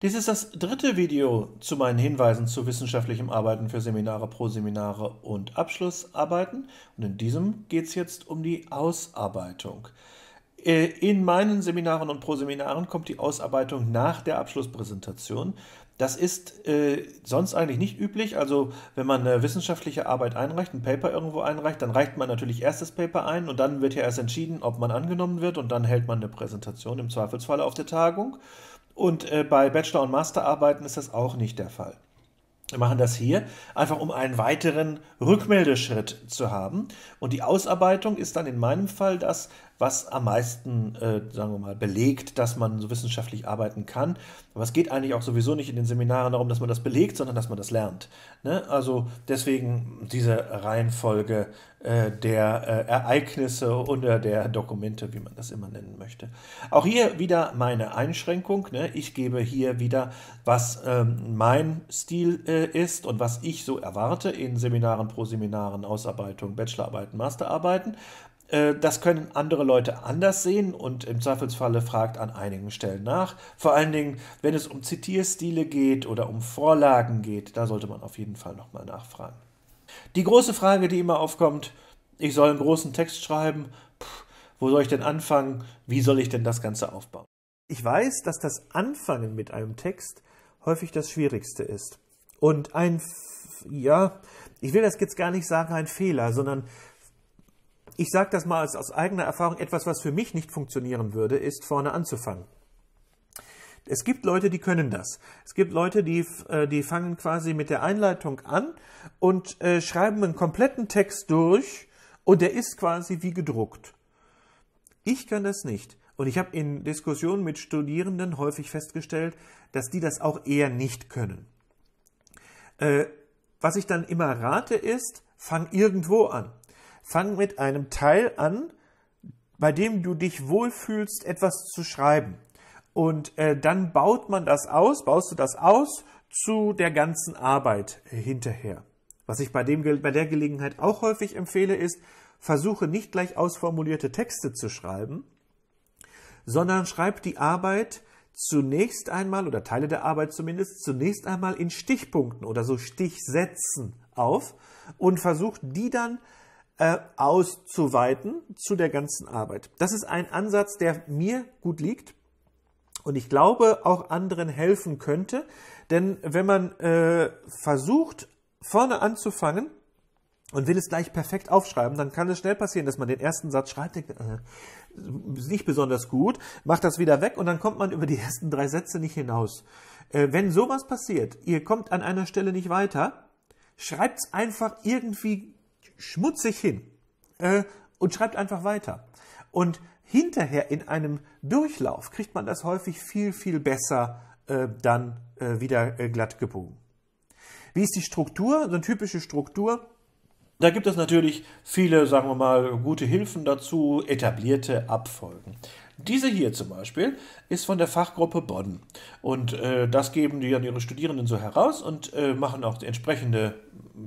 Dies ist das dritte Video zu meinen Hinweisen zu wissenschaftlichem Arbeiten für Seminare, Proseminare und Abschlussarbeiten. Und in diesem geht es jetzt um die Ausarbeitung. Äh, in meinen Seminaren und Proseminaren kommt die Ausarbeitung nach der Abschlusspräsentation. Das ist äh, sonst eigentlich nicht üblich. Also wenn man eine wissenschaftliche Arbeit einreicht, ein Paper irgendwo einreicht, dann reicht man natürlich erst das Paper ein und dann wird ja erst entschieden, ob man angenommen wird und dann hält man eine Präsentation, im Zweifelsfall auf der Tagung. Und äh, bei Bachelor- und Masterarbeiten ist das auch nicht der Fall. Wir machen das hier, einfach um einen weiteren Rückmeldeschritt zu haben. Und die Ausarbeitung ist dann in meinem Fall das, was am meisten, äh, sagen wir mal, belegt, dass man so wissenschaftlich arbeiten kann. Aber es geht eigentlich auch sowieso nicht in den Seminaren darum, dass man das belegt, sondern dass man das lernt. Ne? Also deswegen diese Reihenfolge äh, der äh, Ereignisse oder der Dokumente, wie man das immer nennen möchte. Auch hier wieder meine Einschränkung. Ne? Ich gebe hier wieder, was ähm, mein Stil äh, ist und was ich so erwarte in Seminaren, Pro-Seminaren, Ausarbeitungen, Bachelorarbeiten, Masterarbeiten. Äh, das können andere Leute anders sehen und im Zweifelsfalle fragt an einigen Stellen nach. Vor allen Dingen, wenn es um Zitierstile geht oder um Vorlagen geht, da sollte man auf jeden Fall nochmal nachfragen. Die große Frage, die immer aufkommt, ich soll einen großen Text schreiben, Puh, wo soll ich denn anfangen, wie soll ich denn das Ganze aufbauen? Ich weiß, dass das Anfangen mit einem Text häufig das Schwierigste ist. Und ein, ja, ich will das jetzt gar nicht sagen, ein Fehler, sondern ich sage das mal aus, aus eigener Erfahrung, etwas, was für mich nicht funktionieren würde, ist vorne anzufangen. Es gibt Leute, die können das. Es gibt Leute, die, äh, die fangen quasi mit der Einleitung an und äh, schreiben einen kompletten Text durch und der ist quasi wie gedruckt. Ich kann das nicht. Und ich habe in Diskussionen mit Studierenden häufig festgestellt, dass die das auch eher nicht können. Äh, was ich dann immer rate ist, fang irgendwo an. Fang mit einem Teil an, bei dem du dich wohlfühlst, etwas zu schreiben. Und äh, dann baut man das aus, baust du das aus zu der ganzen Arbeit äh, hinterher. Was ich bei, dem, bei der Gelegenheit auch häufig empfehle, ist, versuche nicht gleich ausformulierte Texte zu schreiben, sondern schreib die Arbeit zunächst einmal oder Teile der Arbeit zumindest zunächst einmal in Stichpunkten oder so Stichsätzen auf und versuch die dann äh, auszuweiten zu der ganzen Arbeit. Das ist ein Ansatz, der mir gut liegt und ich glaube auch anderen helfen könnte, denn wenn man äh, versucht, vorne anzufangen, und will es gleich perfekt aufschreiben, dann kann es schnell passieren, dass man den ersten Satz schreibt, denkt, äh, nicht besonders gut, macht das wieder weg und dann kommt man über die ersten drei Sätze nicht hinaus. Äh, wenn sowas passiert, ihr kommt an einer Stelle nicht weiter, schreibt es einfach irgendwie schmutzig hin äh, und schreibt einfach weiter. Und hinterher in einem Durchlauf kriegt man das häufig viel, viel besser äh, dann äh, wieder äh, glatt gebogen. Wie ist die Struktur? So eine typische Struktur. Da gibt es natürlich viele, sagen wir mal, gute Hilfen dazu, etablierte Abfolgen. Diese hier zum Beispiel ist von der Fachgruppe Bonn. Und äh, das geben die an ihre Studierenden so heraus und äh, machen auch entsprechende,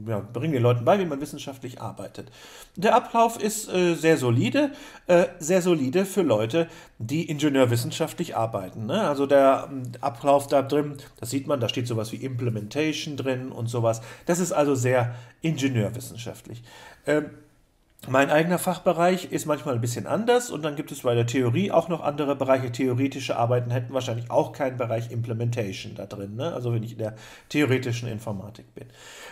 ja, bringen den Leuten bei, wie man wissenschaftlich arbeitet. Der Ablauf ist äh, sehr solide, äh, sehr solide für Leute, die ingenieurwissenschaftlich arbeiten. Ne? Also der ähm, Ablauf da drin, das sieht man, da steht sowas wie Implementation drin und sowas. Das ist also sehr ingenieurwissenschaftlich. Ähm, mein eigener Fachbereich ist manchmal ein bisschen anders und dann gibt es bei der Theorie auch noch andere Bereiche. Theoretische Arbeiten hätten wahrscheinlich auch keinen Bereich Implementation da drin, ne? also wenn ich in der theoretischen Informatik bin.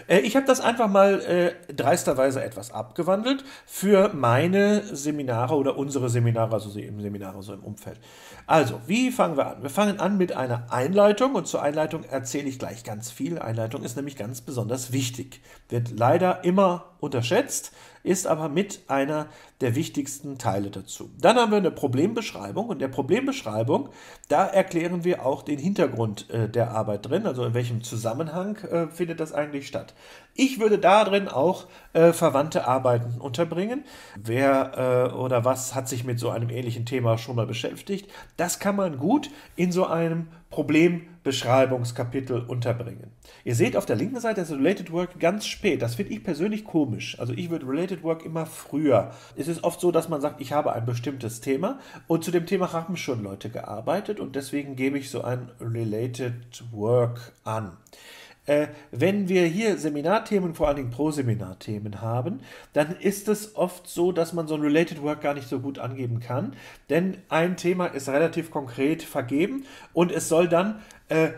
Äh, ich habe das einfach mal äh, dreisterweise etwas abgewandelt für meine Seminare oder unsere Seminare, also eben Seminare so im Umfeld. Also, wie fangen wir an? Wir fangen an mit einer Einleitung und zur Einleitung erzähle ich gleich ganz viel. Einleitung ist nämlich ganz besonders wichtig, wird leider immer unterschätzt ist aber mit einer der wichtigsten Teile dazu. Dann haben wir eine Problembeschreibung und der Problembeschreibung, da erklären wir auch den Hintergrund äh, der Arbeit drin, also in welchem Zusammenhang äh, findet das eigentlich statt. Ich würde da drin auch äh, verwandte Arbeiten unterbringen. Wer äh, oder was hat sich mit so einem ähnlichen Thema schon mal beschäftigt? Das kann man gut in so einem Problembeschreibungskapitel unterbringen. Ihr seht auf der linken Seite das Related Work ganz spät. Das finde ich persönlich komisch. Also ich würde Related Work immer früher. Es ist oft so, dass man sagt, ich habe ein bestimmtes Thema und zu dem Thema haben schon Leute gearbeitet und deswegen gebe ich so ein Related Work an. Äh, wenn wir hier Seminarthemen, vor allen Dingen Pro-Seminarthemen haben, dann ist es oft so, dass man so ein Related Work gar nicht so gut angeben kann, denn ein Thema ist relativ konkret vergeben und es soll dann äh,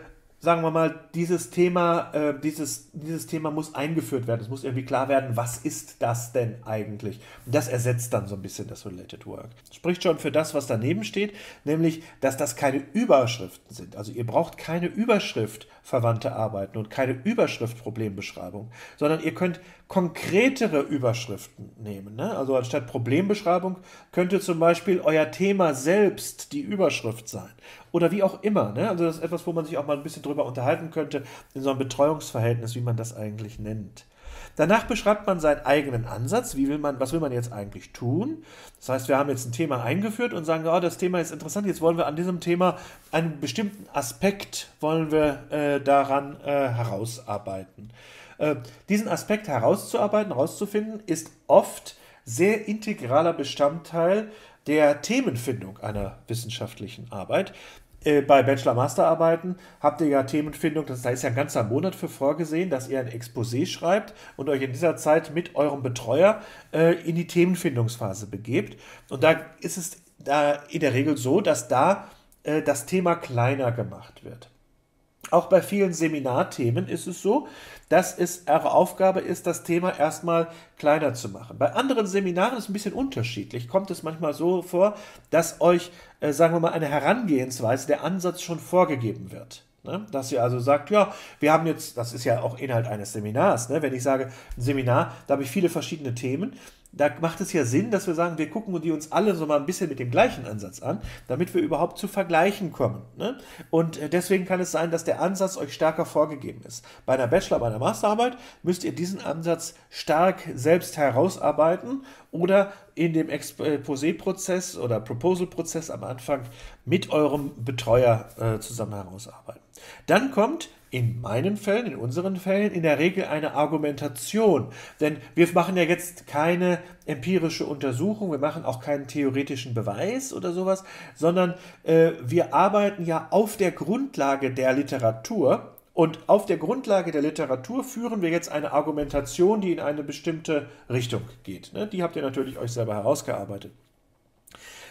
sagen wir mal, dieses Thema, äh, dieses, dieses Thema muss eingeführt werden. Es muss irgendwie klar werden, was ist das denn eigentlich? Und das ersetzt dann so ein bisschen das Related Work. Spricht schon für das, was daneben steht, nämlich, dass das keine Überschriften sind. Also ihr braucht keine Überschrift verwandte Arbeiten und keine Überschrift-Problembeschreibung, sondern ihr könnt konkretere Überschriften nehmen. Ne? Also anstatt Problembeschreibung könnte zum Beispiel euer Thema selbst die Überschrift sein. Oder wie auch immer. Ne? Also das ist etwas, wo man sich auch mal ein bisschen drüber unterhalten könnte, in so einem Betreuungsverhältnis, wie man das eigentlich nennt. Danach beschreibt man seinen eigenen Ansatz. Wie will man, was will man jetzt eigentlich tun? Das heißt, wir haben jetzt ein Thema eingeführt und sagen, oh, das Thema ist interessant. Jetzt wollen wir an diesem Thema einen bestimmten Aspekt wollen wir äh, daran äh, herausarbeiten. Äh, diesen Aspekt herauszuarbeiten, herauszufinden, ist oft sehr integraler Bestandteil der Themenfindung einer wissenschaftlichen Arbeit. Äh, bei Bachelor-Masterarbeiten habt ihr ja Themenfindung, das, da ist ja ein ganzer Monat für vorgesehen, dass ihr ein Exposé schreibt und euch in dieser Zeit mit eurem Betreuer äh, in die Themenfindungsphase begebt. Und da ist es da in der Regel so, dass da äh, das Thema kleiner gemacht wird. Auch bei vielen Seminarthemen ist es so, dass es eure Aufgabe ist, das Thema erstmal kleiner zu machen. Bei anderen Seminaren ist es ein bisschen unterschiedlich. Kommt es manchmal so vor, dass euch, äh, sagen wir mal, eine Herangehensweise, der Ansatz schon vorgegeben wird. Ne? Dass ihr also sagt, ja, wir haben jetzt, das ist ja auch Inhalt eines Seminars, ne? wenn ich sage, ein Seminar, da habe ich viele verschiedene Themen da macht es ja Sinn, dass wir sagen, wir gucken die uns alle so mal ein bisschen mit dem gleichen Ansatz an, damit wir überhaupt zu Vergleichen kommen. Ne? Und äh, deswegen kann es sein, dass der Ansatz euch stärker vorgegeben ist. Bei einer Bachelor, bei einer Masterarbeit müsst ihr diesen Ansatz stark selbst herausarbeiten oder in dem Exposé-Prozess oder Proposal-Prozess am Anfang mit eurem Betreuer äh, zusammen herausarbeiten. Dann kommt in meinen Fällen, in unseren Fällen, in der Regel eine Argumentation. Denn wir machen ja jetzt keine empirische Untersuchung, wir machen auch keinen theoretischen Beweis oder sowas, sondern äh, wir arbeiten ja auf der Grundlage der Literatur. Und auf der Grundlage der Literatur führen wir jetzt eine Argumentation, die in eine bestimmte Richtung geht. Ne? Die habt ihr natürlich euch selber herausgearbeitet.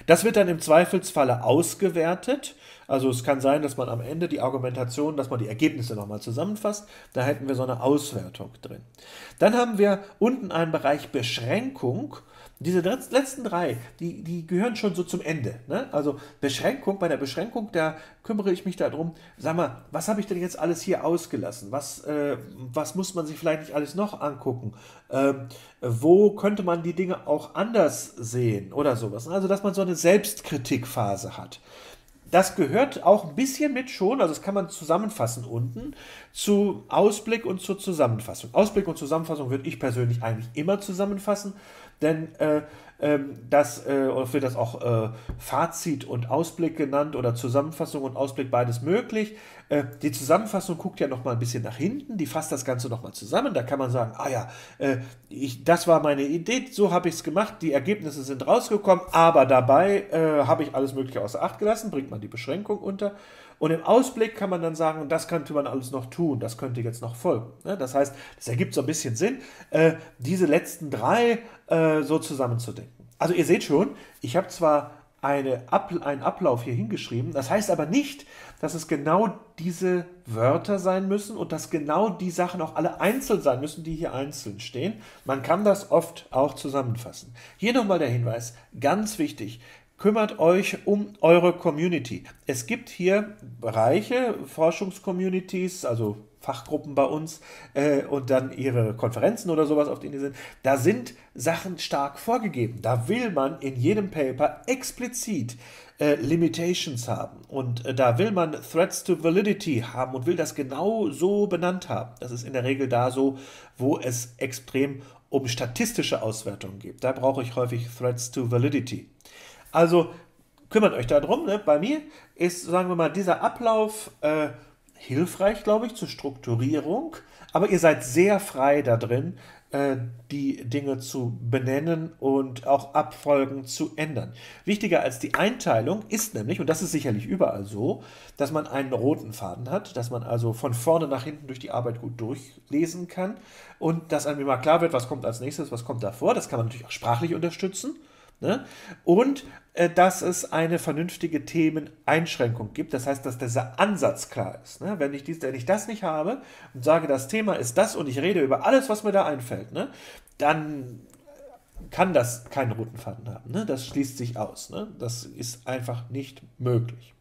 Das wird dann im Zweifelsfalle ausgewertet also es kann sein, dass man am Ende die Argumentation, dass man die Ergebnisse nochmal zusammenfasst, da hätten wir so eine Auswertung drin. Dann haben wir unten einen Bereich Beschränkung. Diese letzten drei, die, die gehören schon so zum Ende. Ne? Also Beschränkung, bei der Beschränkung, da kümmere ich mich darum, sag mal, was habe ich denn jetzt alles hier ausgelassen? Was, äh, was muss man sich vielleicht nicht alles noch angucken? Ähm, wo könnte man die Dinge auch anders sehen oder sowas? Also, dass man so eine Selbstkritikphase hat das gehört auch ein bisschen mit schon, also das kann man zusammenfassen unten, zu Ausblick und zur Zusammenfassung. Ausblick und Zusammenfassung würde ich persönlich eigentlich immer zusammenfassen, denn äh, ähm, das äh, wird das auch äh, Fazit und Ausblick genannt oder Zusammenfassung und Ausblick beides möglich. Äh, die Zusammenfassung guckt ja noch mal ein bisschen nach hinten, die fasst das Ganze noch mal zusammen. Da kann man sagen, ah ja, äh, ich, das war meine Idee, so habe ich es gemacht, die Ergebnisse sind rausgekommen, aber dabei äh, habe ich alles Mögliche außer Acht gelassen, bringt man die Beschränkung unter. Und im Ausblick kann man dann sagen, das könnte man alles noch tun, das könnte jetzt noch folgen. Ne? Das heißt, es ergibt so ein bisschen Sinn, äh, diese letzten drei äh, so zusammenzudenken. Also ihr seht schon, ich habe zwar eine einen Ablauf hier hingeschrieben, das heißt aber nicht, dass es genau diese Wörter sein müssen und dass genau die Sachen auch alle einzeln sein müssen, die hier einzeln stehen. Man kann das oft auch zusammenfassen. Hier nochmal der Hinweis, ganz wichtig, kümmert euch um eure Community. Es gibt hier Bereiche, Forschungscommunities, also Fachgruppen bei uns äh, und dann ihre Konferenzen oder sowas, auf denen die sind, da sind Sachen stark vorgegeben. Da will man in jedem Paper explizit äh, Limitations haben und äh, da will man Threats to Validity haben und will das genau so benannt haben. Das ist in der Regel da so, wo es extrem um statistische Auswertungen geht. Da brauche ich häufig Threats to Validity. Also kümmert euch darum. Ne? Bei mir ist, sagen wir mal, dieser Ablauf äh, hilfreich, glaube ich, zur Strukturierung. Aber ihr seid sehr frei da drin, äh, die Dinge zu benennen und auch Abfolgen zu ändern. Wichtiger als die Einteilung ist nämlich, und das ist sicherlich überall so, dass man einen roten Faden hat, dass man also von vorne nach hinten durch die Arbeit gut durchlesen kann und dass einem immer klar wird, was kommt als nächstes, was kommt davor. Das kann man natürlich auch sprachlich unterstützen. Ne? Und äh, dass es eine vernünftige Themeneinschränkung gibt. Das heißt, dass dieser Ansatz klar ist. Ne? Wenn, ich dies, wenn ich das nicht habe und sage, das Thema ist das und ich rede über alles, was mir da einfällt, ne? dann kann das keinen roten Faden haben. Ne? Das schließt sich aus. Ne? Das ist einfach nicht möglich.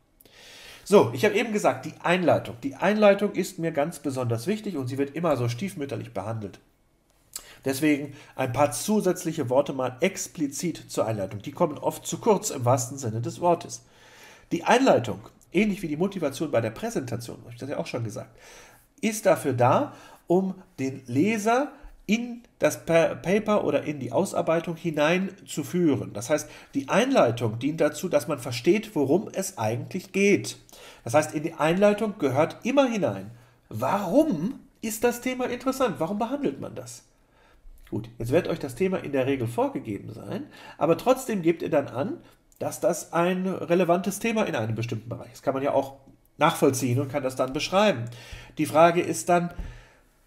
So, ich habe eben gesagt, die Einleitung. Die Einleitung ist mir ganz besonders wichtig und sie wird immer so stiefmütterlich behandelt. Deswegen ein paar zusätzliche Worte mal explizit zur Einleitung. Die kommen oft zu kurz im wahrsten Sinne des Wortes. Die Einleitung, ähnlich wie die Motivation bei der Präsentation, habe ich das ja auch schon gesagt, ist dafür da, um den Leser in das Paper oder in die Ausarbeitung hineinzuführen. Das heißt, die Einleitung dient dazu, dass man versteht, worum es eigentlich geht. Das heißt, in die Einleitung gehört immer hinein, warum ist das Thema interessant? Warum behandelt man das? Gut, jetzt wird euch das Thema in der Regel vorgegeben sein, aber trotzdem gebt ihr dann an, dass das ein relevantes Thema in einem bestimmten Bereich ist. Kann man ja auch nachvollziehen und kann das dann beschreiben. Die Frage ist dann,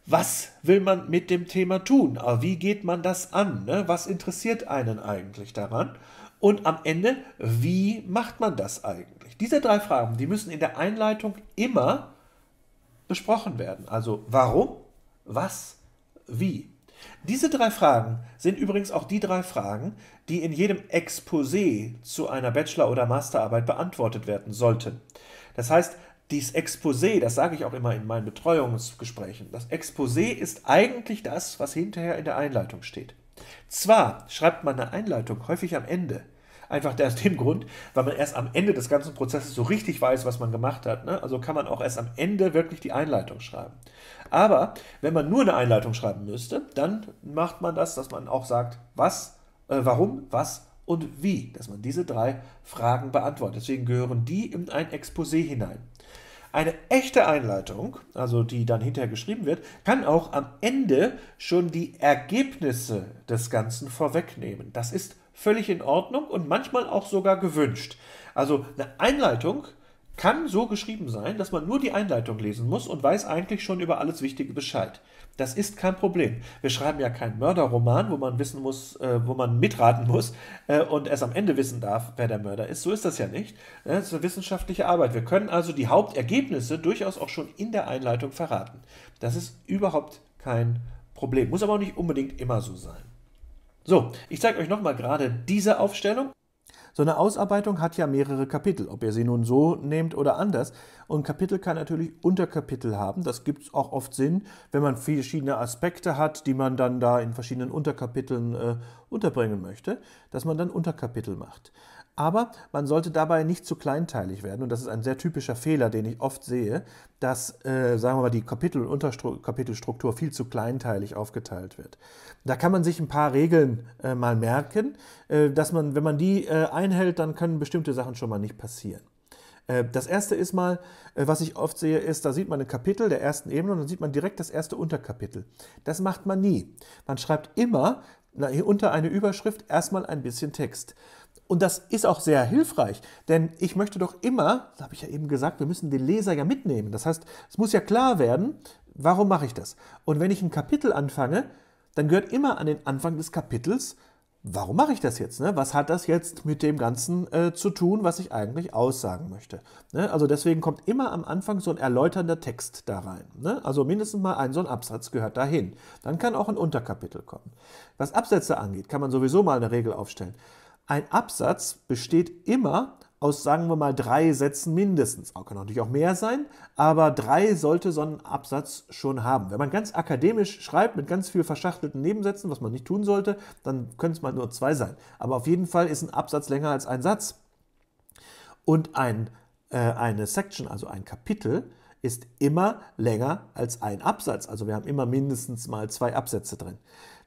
was will man mit dem Thema tun? Aber wie geht man das an? Ne? Was interessiert einen eigentlich daran? Und am Ende, wie macht man das eigentlich? Diese drei Fragen, die müssen in der Einleitung immer besprochen werden. Also warum, was, wie. Diese drei Fragen sind übrigens auch die drei Fragen, die in jedem Exposé zu einer Bachelor- oder Masterarbeit beantwortet werden sollten. Das heißt, dieses Exposé, das sage ich auch immer in meinen Betreuungsgesprächen, das Exposé ist eigentlich das, was hinterher in der Einleitung steht. Zwar schreibt man eine Einleitung häufig am Ende, Einfach aus dem Grund, weil man erst am Ende des ganzen Prozesses so richtig weiß, was man gemacht hat. Ne? Also kann man auch erst am Ende wirklich die Einleitung schreiben. Aber wenn man nur eine Einleitung schreiben müsste, dann macht man das, dass man auch sagt, was, äh, warum, was und wie, dass man diese drei Fragen beantwortet. Deswegen gehören die in ein Exposé hinein. Eine echte Einleitung, also die dann hinterher geschrieben wird, kann auch am Ende schon die Ergebnisse des Ganzen vorwegnehmen. Das ist völlig in Ordnung und manchmal auch sogar gewünscht. Also eine Einleitung kann so geschrieben sein, dass man nur die Einleitung lesen muss und weiß eigentlich schon über alles Wichtige Bescheid. Das ist kein Problem. Wir schreiben ja keinen Mörderroman, wo man wissen muss, äh, wo man mitraten muss äh, und erst am Ende wissen darf, wer der Mörder ist. So ist das ja nicht. Das ist eine wissenschaftliche Arbeit. Wir können also die Hauptergebnisse durchaus auch schon in der Einleitung verraten. Das ist überhaupt kein Problem. Muss aber auch nicht unbedingt immer so sein. So, ich zeige euch nochmal gerade diese Aufstellung. So eine Ausarbeitung hat ja mehrere Kapitel, ob ihr sie nun so nehmt oder anders. Und Kapitel kann natürlich Unterkapitel haben. Das gibt es auch oft Sinn, wenn man verschiedene Aspekte hat, die man dann da in verschiedenen Unterkapiteln äh, unterbringen möchte, dass man dann Unterkapitel macht. Aber man sollte dabei nicht zu kleinteilig werden. Und das ist ein sehr typischer Fehler, den ich oft sehe, dass, äh, sagen wir mal, die Kapitel- und Unterkapitelstruktur viel zu kleinteilig aufgeteilt wird. Da kann man sich ein paar Regeln äh, mal merken, äh, dass man, wenn man die äh, einhält, dann können bestimmte Sachen schon mal nicht passieren. Äh, das erste ist mal, äh, was ich oft sehe, ist, da sieht man ein Kapitel der ersten Ebene und dann sieht man direkt das erste Unterkapitel. Das macht man nie. Man schreibt immer unter eine Überschrift erstmal ein bisschen Text. Und das ist auch sehr hilfreich, denn ich möchte doch immer, da habe ich ja eben gesagt, wir müssen den Leser ja mitnehmen. Das heißt, es muss ja klar werden, warum mache ich das? Und wenn ich ein Kapitel anfange, dann gehört immer an den Anfang des Kapitels, warum mache ich das jetzt? Ne? Was hat das jetzt mit dem Ganzen äh, zu tun, was ich eigentlich aussagen möchte? Ne? Also deswegen kommt immer am Anfang so ein erläuternder Text da rein. Ne? Also mindestens mal ein so ein Absatz gehört dahin. Dann kann auch ein Unterkapitel kommen. Was Absätze angeht, kann man sowieso mal eine Regel aufstellen. Ein Absatz besteht immer aus, sagen wir mal, drei Sätzen mindestens. Auch kann natürlich auch mehr sein, aber drei sollte so ein Absatz schon haben. Wenn man ganz akademisch schreibt, mit ganz viel verschachtelten Nebensätzen, was man nicht tun sollte, dann können es mal nur zwei sein. Aber auf jeden Fall ist ein Absatz länger als ein Satz. Und ein, äh, eine Section, also ein Kapitel, ist immer länger als ein Absatz. Also wir haben immer mindestens mal zwei Absätze drin.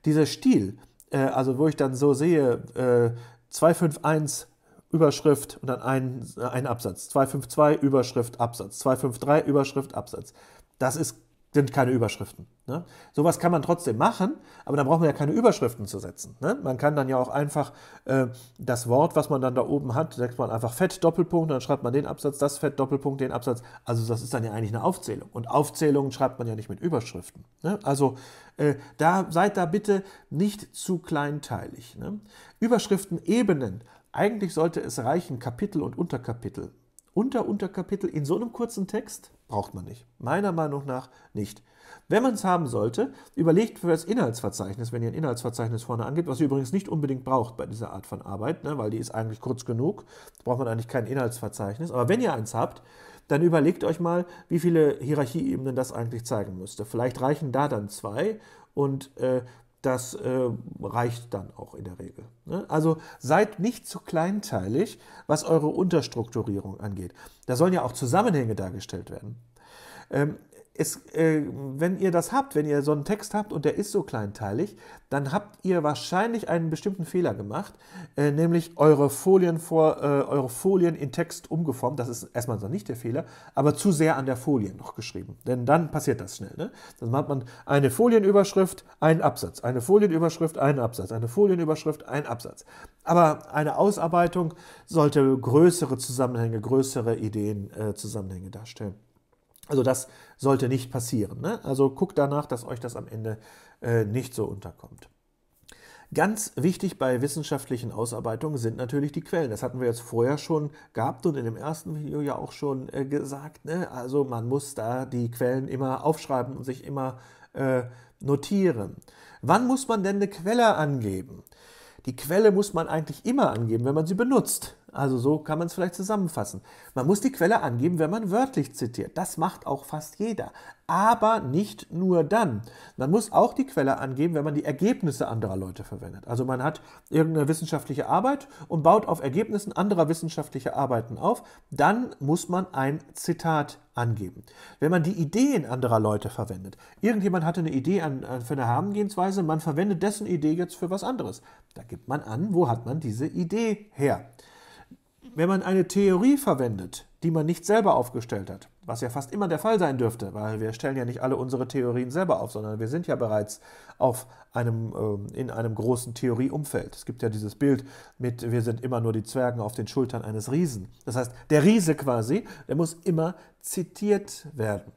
Dieser Stil, äh, also wo ich dann so sehe, äh, 251 Überschrift und dann ein, äh, ein Absatz. 252 Überschrift Absatz. 253 Überschrift Absatz. Das ist, sind keine Überschriften. Ne? Sowas kann man trotzdem machen, aber dann braucht man ja keine Überschriften zu setzen. Ne? Man kann dann ja auch einfach äh, das Wort, was man dann da oben hat, sagt man einfach Fett Doppelpunkt, dann schreibt man den Absatz, das Fett Doppelpunkt, den Absatz. Also das ist dann ja eigentlich eine Aufzählung. Und Aufzählungen schreibt man ja nicht mit Überschriften. Ne? Also äh, da seid da bitte nicht zu kleinteilig. Ne? Überschriften Ebenen. Eigentlich sollte es reichen Kapitel und Unterkapitel. Unter Unterkapitel in so einem kurzen Text braucht man nicht. Meiner Meinung nach nicht. Wenn man es haben sollte, überlegt für das Inhaltsverzeichnis, wenn ihr ein Inhaltsverzeichnis vorne angeht, was ihr übrigens nicht unbedingt braucht bei dieser Art von Arbeit, ne, weil die ist eigentlich kurz genug, da braucht man eigentlich kein Inhaltsverzeichnis. Aber wenn ihr eins habt, dann überlegt euch mal, wie viele Hierarchieebenen das eigentlich zeigen müsste. Vielleicht reichen da dann zwei und äh, das äh, reicht dann auch in der Regel. Ne? Also seid nicht zu kleinteilig, was eure Unterstrukturierung angeht. Da sollen ja auch Zusammenhänge dargestellt werden. Ähm, es, äh, wenn ihr das habt, wenn ihr so einen Text habt und der ist so kleinteilig, dann habt ihr wahrscheinlich einen bestimmten Fehler gemacht, äh, nämlich eure Folien, vor, äh, eure Folien in Text umgeformt. Das ist erstmal noch nicht der Fehler, aber zu sehr an der Folie noch geschrieben. Denn dann passiert das schnell. Ne? Dann macht man eine Folienüberschrift, einen Absatz, eine Folienüberschrift, einen Absatz, eine Folienüberschrift, einen Absatz. Aber eine Ausarbeitung sollte größere Zusammenhänge, größere Ideen, äh, Zusammenhänge darstellen. Also das sollte nicht passieren. Ne? Also guckt danach, dass euch das am Ende äh, nicht so unterkommt. Ganz wichtig bei wissenschaftlichen Ausarbeitungen sind natürlich die Quellen. Das hatten wir jetzt vorher schon gehabt und in dem ersten Video ja auch schon äh, gesagt. Ne? Also man muss da die Quellen immer aufschreiben und sich immer äh, notieren. Wann muss man denn eine Quelle angeben? Die Quelle muss man eigentlich immer angeben, wenn man sie benutzt. Also so kann man es vielleicht zusammenfassen. Man muss die Quelle angeben, wenn man wörtlich zitiert. Das macht auch fast jeder. Aber nicht nur dann. Man muss auch die Quelle angeben, wenn man die Ergebnisse anderer Leute verwendet. Also man hat irgendeine wissenschaftliche Arbeit und baut auf Ergebnissen anderer wissenschaftlicher Arbeiten auf. Dann muss man ein Zitat angeben. Wenn man die Ideen anderer Leute verwendet, irgendjemand hatte eine Idee an, an, äh, für eine Herangehensweise, man verwendet dessen Idee jetzt für was anderes. Da gibt man an, wo hat man diese Idee her. Wenn man eine Theorie verwendet, die man nicht selber aufgestellt hat, was ja fast immer der Fall sein dürfte, weil wir stellen ja nicht alle unsere Theorien selber auf, sondern wir sind ja bereits auf einem, äh, in einem großen Theorieumfeld. Es gibt ja dieses Bild mit, wir sind immer nur die Zwerge auf den Schultern eines Riesen. Das heißt, der Riese quasi, der muss immer zitiert werden.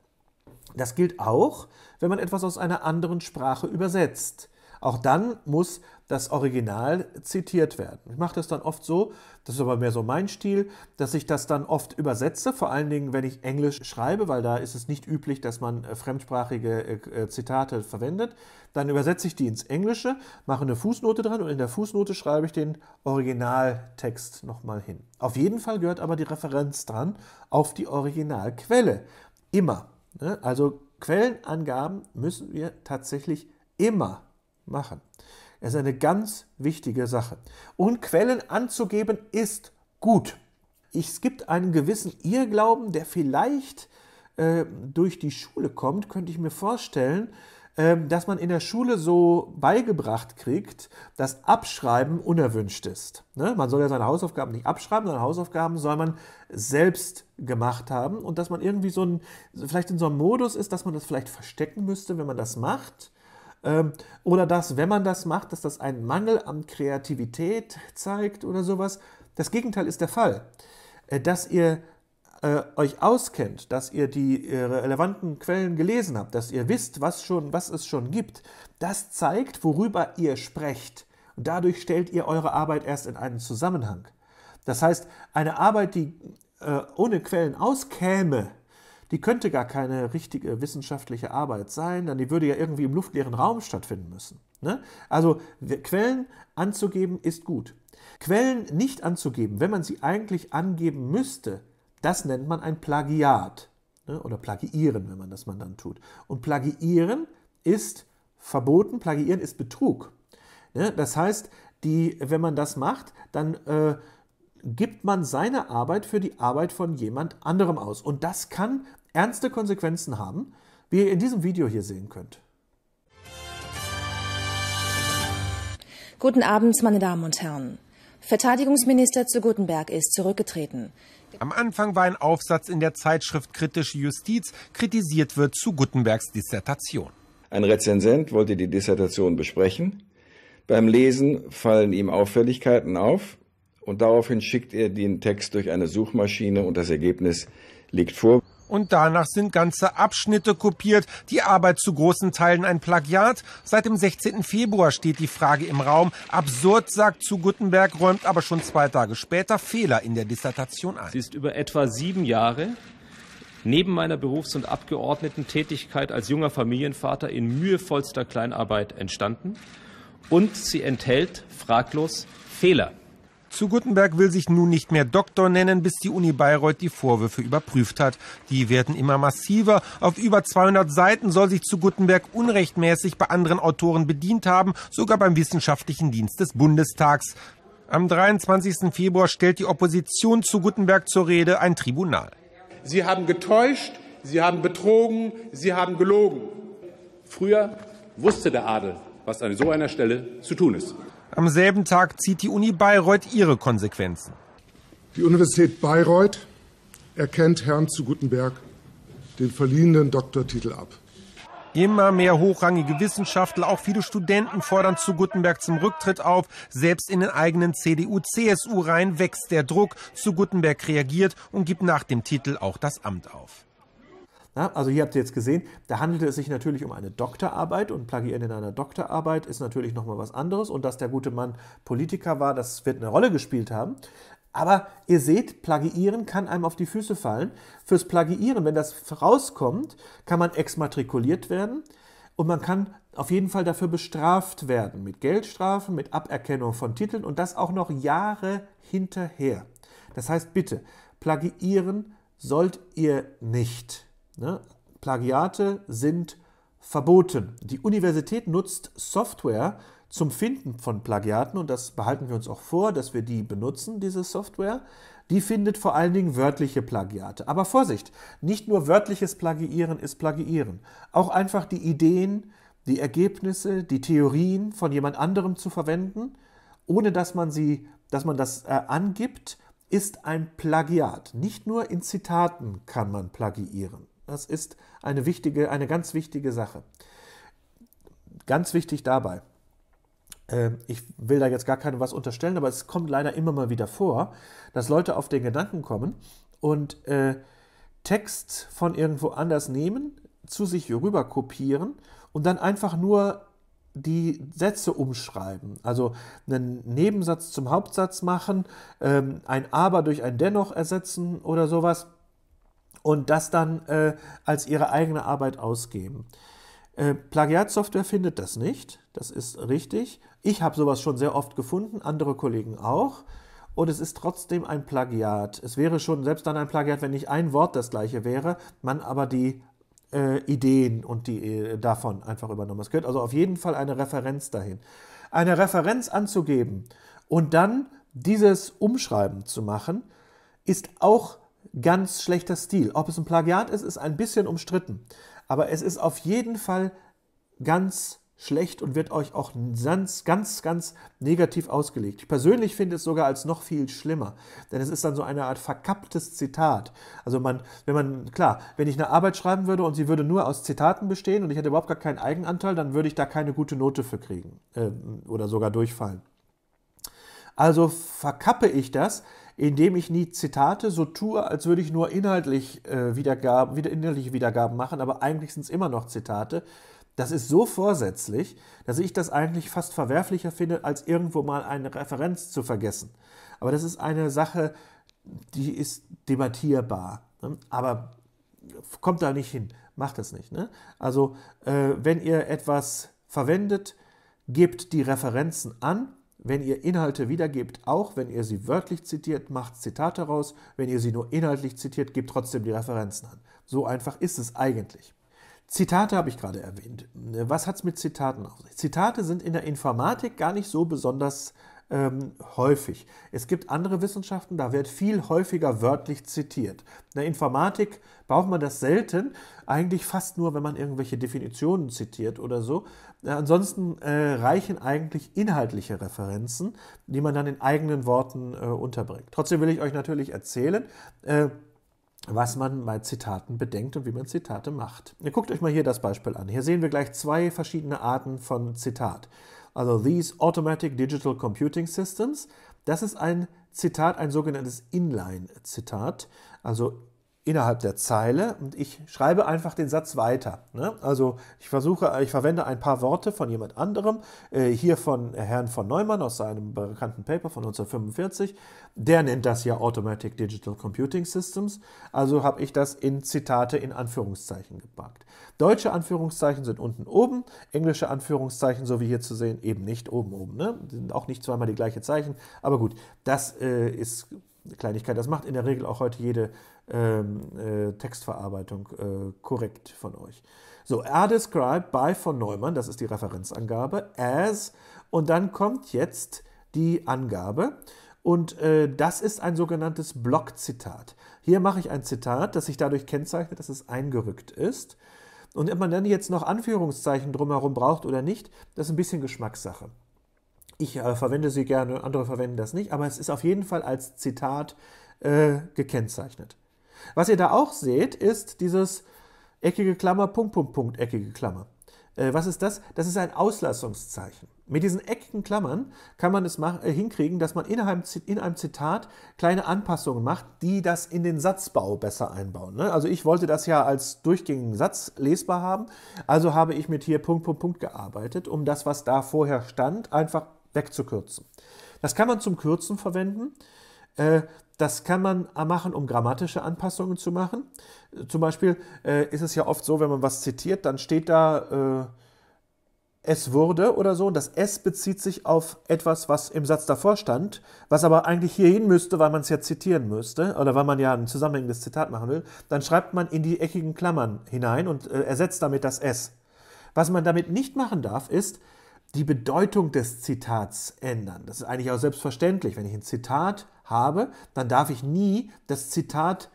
Das gilt auch, wenn man etwas aus einer anderen Sprache übersetzt. Auch dann muss das Original zitiert werden. Ich mache das dann oft so, das ist aber mehr so mein Stil, dass ich das dann oft übersetze, vor allen Dingen, wenn ich Englisch schreibe, weil da ist es nicht üblich, dass man äh, fremdsprachige äh, äh, Zitate verwendet. Dann übersetze ich die ins Englische, mache eine Fußnote dran und in der Fußnote schreibe ich den Originaltext nochmal hin. Auf jeden Fall gehört aber die Referenz dran auf die Originalquelle. Immer. Ne? Also Quellenangaben müssen wir tatsächlich immer machen. Das ist eine ganz wichtige Sache. Und Quellen anzugeben ist gut. Es gibt einen gewissen Irrglauben, der vielleicht äh, durch die Schule kommt, könnte ich mir vorstellen, äh, dass man in der Schule so beigebracht kriegt, dass Abschreiben unerwünscht ist. Ne? Man soll ja seine Hausaufgaben nicht abschreiben, seine Hausaufgaben soll man selbst gemacht haben und dass man irgendwie so ein, vielleicht in so einem Modus ist, dass man das vielleicht verstecken müsste, wenn man das macht ähm, oder dass, wenn man das macht, dass das einen Mangel an Kreativität zeigt oder sowas. Das Gegenteil ist der Fall. Äh, dass ihr äh, euch auskennt, dass ihr die äh, relevanten Quellen gelesen habt, dass ihr wisst, was, schon, was es schon gibt, das zeigt, worüber ihr sprecht. Und dadurch stellt ihr eure Arbeit erst in einen Zusammenhang. Das heißt, eine Arbeit, die äh, ohne Quellen auskäme, die könnte gar keine richtige wissenschaftliche Arbeit sein, denn die würde ja irgendwie im luftleeren Raum stattfinden müssen. Ne? Also Quellen anzugeben ist gut. Quellen nicht anzugeben, wenn man sie eigentlich angeben müsste, das nennt man ein Plagiat ne? oder Plagiieren, wenn man das man dann tut. Und Plagiieren ist verboten, Plagiieren ist Betrug. Ne? Das heißt, die, wenn man das macht, dann äh, gibt man seine Arbeit für die Arbeit von jemand anderem aus. Und das kann ernste Konsequenzen haben, wie ihr in diesem Video hier sehen könnt. Guten Abend, meine Damen und Herren. Verteidigungsminister zu Gutenberg ist zurückgetreten. Am Anfang war ein Aufsatz in der Zeitschrift Kritische Justiz, kritisiert wird zu Gutenbergs Dissertation. Ein Rezensent wollte die Dissertation besprechen. Beim Lesen fallen ihm Auffälligkeiten auf und daraufhin schickt er den Text durch eine Suchmaschine und das Ergebnis liegt vor und danach sind ganze Abschnitte kopiert, die Arbeit zu großen Teilen ein Plagiat. Seit dem 16. Februar steht die Frage im Raum. Absurd, sagt zu Gutenberg, räumt aber schon zwei Tage später Fehler in der Dissertation ein. Sie ist über etwa sieben Jahre neben meiner Berufs- und Abgeordnetentätigkeit als junger Familienvater in mühevollster Kleinarbeit entstanden und sie enthält fraglos Fehler. Zu Guttenberg will sich nun nicht mehr Doktor nennen, bis die Uni Bayreuth die Vorwürfe überprüft hat. Die werden immer massiver. Auf über 200 Seiten soll sich zu Guttenberg unrechtmäßig bei anderen Autoren bedient haben, sogar beim Wissenschaftlichen Dienst des Bundestags. Am 23. Februar stellt die Opposition zu Guttenberg zur Rede ein Tribunal. Sie haben getäuscht, sie haben betrogen, sie haben gelogen. Früher wusste der Adel, was an so einer Stelle zu tun ist. Am selben Tag zieht die Uni Bayreuth ihre Konsequenzen. Die Universität Bayreuth erkennt Herrn zu Gutenberg den verliehenen Doktortitel ab. Immer mehr hochrangige Wissenschaftler, auch viele Studenten fordern zu Gutenberg zum Rücktritt auf. Selbst in den eigenen CDU-CSU-Reihen wächst der Druck. Zu Gutenberg reagiert und gibt nach dem Titel auch das Amt auf. Ja, also hier habt ihr jetzt gesehen, da handelt es sich natürlich um eine Doktorarbeit und Plagiat in einer Doktorarbeit ist natürlich nochmal was anderes und dass der gute Mann Politiker war, das wird eine Rolle gespielt haben. Aber ihr seht, Plagiieren kann einem auf die Füße fallen. Fürs Plagiieren, wenn das rauskommt, kann man exmatrikuliert werden und man kann auf jeden Fall dafür bestraft werden mit Geldstrafen, mit Aberkennung von Titeln und das auch noch Jahre hinterher. Das heißt, bitte, Plagiieren sollt ihr nicht. Ne? Plagiate sind verboten. Die Universität nutzt Software zum Finden von Plagiaten und das behalten wir uns auch vor, dass wir die benutzen, diese Software. Die findet vor allen Dingen wörtliche Plagiate. Aber Vorsicht, nicht nur wörtliches Plagiieren ist Plagiieren. Auch einfach die Ideen, die Ergebnisse, die Theorien von jemand anderem zu verwenden, ohne dass man sie, dass man das äh, angibt, ist ein Plagiat. Nicht nur in Zitaten kann man plagiieren. Das ist eine wichtige, eine ganz wichtige Sache. Ganz wichtig dabei, ähm, ich will da jetzt gar keinem was unterstellen, aber es kommt leider immer mal wieder vor, dass Leute auf den Gedanken kommen und äh, Text von irgendwo anders nehmen, zu sich rüber kopieren und dann einfach nur die Sätze umschreiben. Also einen Nebensatz zum Hauptsatz machen, ähm, ein Aber durch ein Dennoch ersetzen oder sowas und das dann äh, als ihre eigene Arbeit ausgeben. Äh, Plagiatsoftware findet das nicht, das ist richtig. Ich habe sowas schon sehr oft gefunden, andere Kollegen auch. Und es ist trotzdem ein Plagiat. Es wäre schon selbst dann ein Plagiat, wenn nicht ein Wort das gleiche wäre, man aber die äh, Ideen und die äh, davon einfach übernommen. Es gehört also auf jeden Fall eine Referenz dahin. Eine Referenz anzugeben und dann dieses Umschreiben zu machen, ist auch ganz schlechter Stil. Ob es ein Plagiat ist, ist ein bisschen umstritten. Aber es ist auf jeden Fall ganz schlecht und wird euch auch ganz, ganz, ganz negativ ausgelegt. Ich persönlich finde es sogar als noch viel schlimmer, denn es ist dann so eine Art verkapptes Zitat. Also man, wenn man, klar, wenn ich eine Arbeit schreiben würde und sie würde nur aus Zitaten bestehen und ich hätte überhaupt gar keinen Eigenanteil, dann würde ich da keine gute Note für kriegen äh, oder sogar durchfallen. Also verkappe ich das, indem ich nie Zitate so tue, als würde ich nur inhaltlich äh, Wiedergaben, wieder inhaltliche Wiedergaben machen, aber eigentlich sind es immer noch Zitate. Das ist so vorsätzlich, dass ich das eigentlich fast verwerflicher finde, als irgendwo mal eine Referenz zu vergessen. Aber das ist eine Sache, die ist debattierbar. Ne? Aber kommt da nicht hin, macht das nicht. Ne? Also, äh, wenn ihr etwas verwendet, gebt die Referenzen an wenn ihr Inhalte wiedergebt, auch wenn ihr sie wörtlich zitiert, macht Zitate raus. Wenn ihr sie nur inhaltlich zitiert, gebt trotzdem die Referenzen an. So einfach ist es eigentlich. Zitate habe ich gerade erwähnt. Was hat es mit Zitaten auf sich? Zitate sind in der Informatik gar nicht so besonders ähm, häufig. Es gibt andere Wissenschaften, da wird viel häufiger wörtlich zitiert. In der Informatik braucht man das selten, eigentlich fast nur, wenn man irgendwelche Definitionen zitiert oder so ansonsten äh, reichen eigentlich inhaltliche Referenzen, die man dann in eigenen Worten äh, unterbringt. Trotzdem will ich euch natürlich erzählen, äh, was man bei Zitaten bedenkt und wie man Zitate macht. Ihr guckt euch mal hier das Beispiel an. Hier sehen wir gleich zwei verschiedene Arten von Zitat. Also these automatic digital computing systems, das ist ein Zitat, ein sogenanntes Inline-Zitat, also innerhalb der Zeile und ich schreibe einfach den Satz weiter. Ne? Also ich versuche, ich verwende ein paar Worte von jemand anderem, äh, hier von Herrn von Neumann aus seinem bekannten Paper von 1945, der nennt das ja Automatic Digital Computing Systems, also habe ich das in Zitate in Anführungszeichen gepackt. Deutsche Anführungszeichen sind unten oben, englische Anführungszeichen, so wie hier zu sehen, eben nicht oben oben. Ne? Sind auch nicht zweimal die gleiche Zeichen, aber gut, das äh, ist Kleinigkeit. Das macht in der Regel auch heute jede ähm, äh, Textverarbeitung äh, korrekt von euch. So, er described by von Neumann, das ist die Referenzangabe, as, und dann kommt jetzt die Angabe. Und äh, das ist ein sogenanntes Blockzitat. Hier mache ich ein Zitat, das sich dadurch kennzeichnet, dass es eingerückt ist. Und ob man dann jetzt noch Anführungszeichen drumherum braucht oder nicht, das ist ein bisschen Geschmackssache. Ich äh, verwende sie gerne, andere verwenden das nicht, aber es ist auf jeden Fall als Zitat äh, gekennzeichnet. Was ihr da auch seht, ist dieses eckige Klammer, Punkt, Punkt, Punkt, eckige Klammer. Äh, was ist das? Das ist ein Auslassungszeichen. Mit diesen eckigen Klammern kann man es äh, hinkriegen, dass man in einem, in einem, Zitat kleine Anpassungen macht, die das in den Satzbau besser einbauen. Ne? Also ich wollte das ja als durchgängigen Satz lesbar haben, also habe ich mit hier Punkt, Punkt, Punkt gearbeitet, um das, was da vorher stand, einfach wegzukürzen. Das kann man zum Kürzen verwenden. Äh, das kann man machen, um grammatische Anpassungen zu machen. Äh, zum Beispiel äh, ist es ja oft so, wenn man was zitiert, dann steht da es wurde oder so. Und das S bezieht sich auf etwas, was im Satz davor stand, was aber eigentlich hier hin müsste, weil man es ja zitieren müsste oder weil man ja ein zusammenhängendes Zitat machen will. Dann schreibt man in die eckigen Klammern hinein und ersetzt damit das S. Was man damit nicht machen darf, ist die Bedeutung des Zitats ändern. Das ist eigentlich auch selbstverständlich. Wenn ich ein Zitat habe, dann darf ich nie das Zitat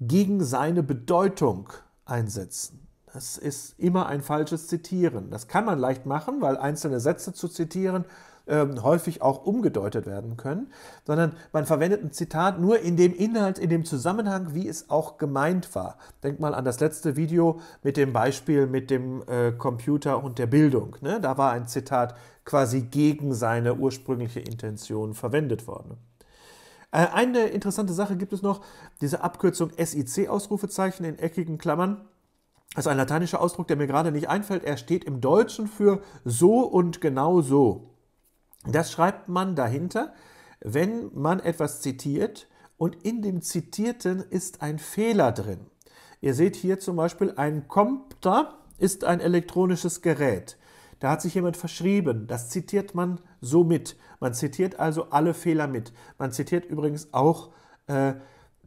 gegen seine Bedeutung einsetzen. Das ist immer ein falsches Zitieren. Das kann man leicht machen, weil einzelne Sätze zu zitieren äh, häufig auch umgedeutet werden können, sondern man verwendet ein Zitat nur in dem Inhalt, in dem Zusammenhang, wie es auch gemeint war. Denk mal an das letzte Video mit dem Beispiel mit dem äh, Computer und der Bildung. Ne? Da war ein Zitat quasi gegen seine ursprüngliche Intention verwendet worden. Äh, eine interessante Sache gibt es noch, diese Abkürzung SIC Ausrufezeichen in eckigen Klammern. Das ist ein lateinischer Ausdruck, der mir gerade nicht einfällt. Er steht im Deutschen für so und genau so. Das schreibt man dahinter, wenn man etwas zitiert und in dem Zitierten ist ein Fehler drin. Ihr seht hier zum Beispiel, ein Compter ist ein elektronisches Gerät. Da hat sich jemand verschrieben. Das zitiert man so mit. Man zitiert also alle Fehler mit. Man zitiert übrigens auch äh,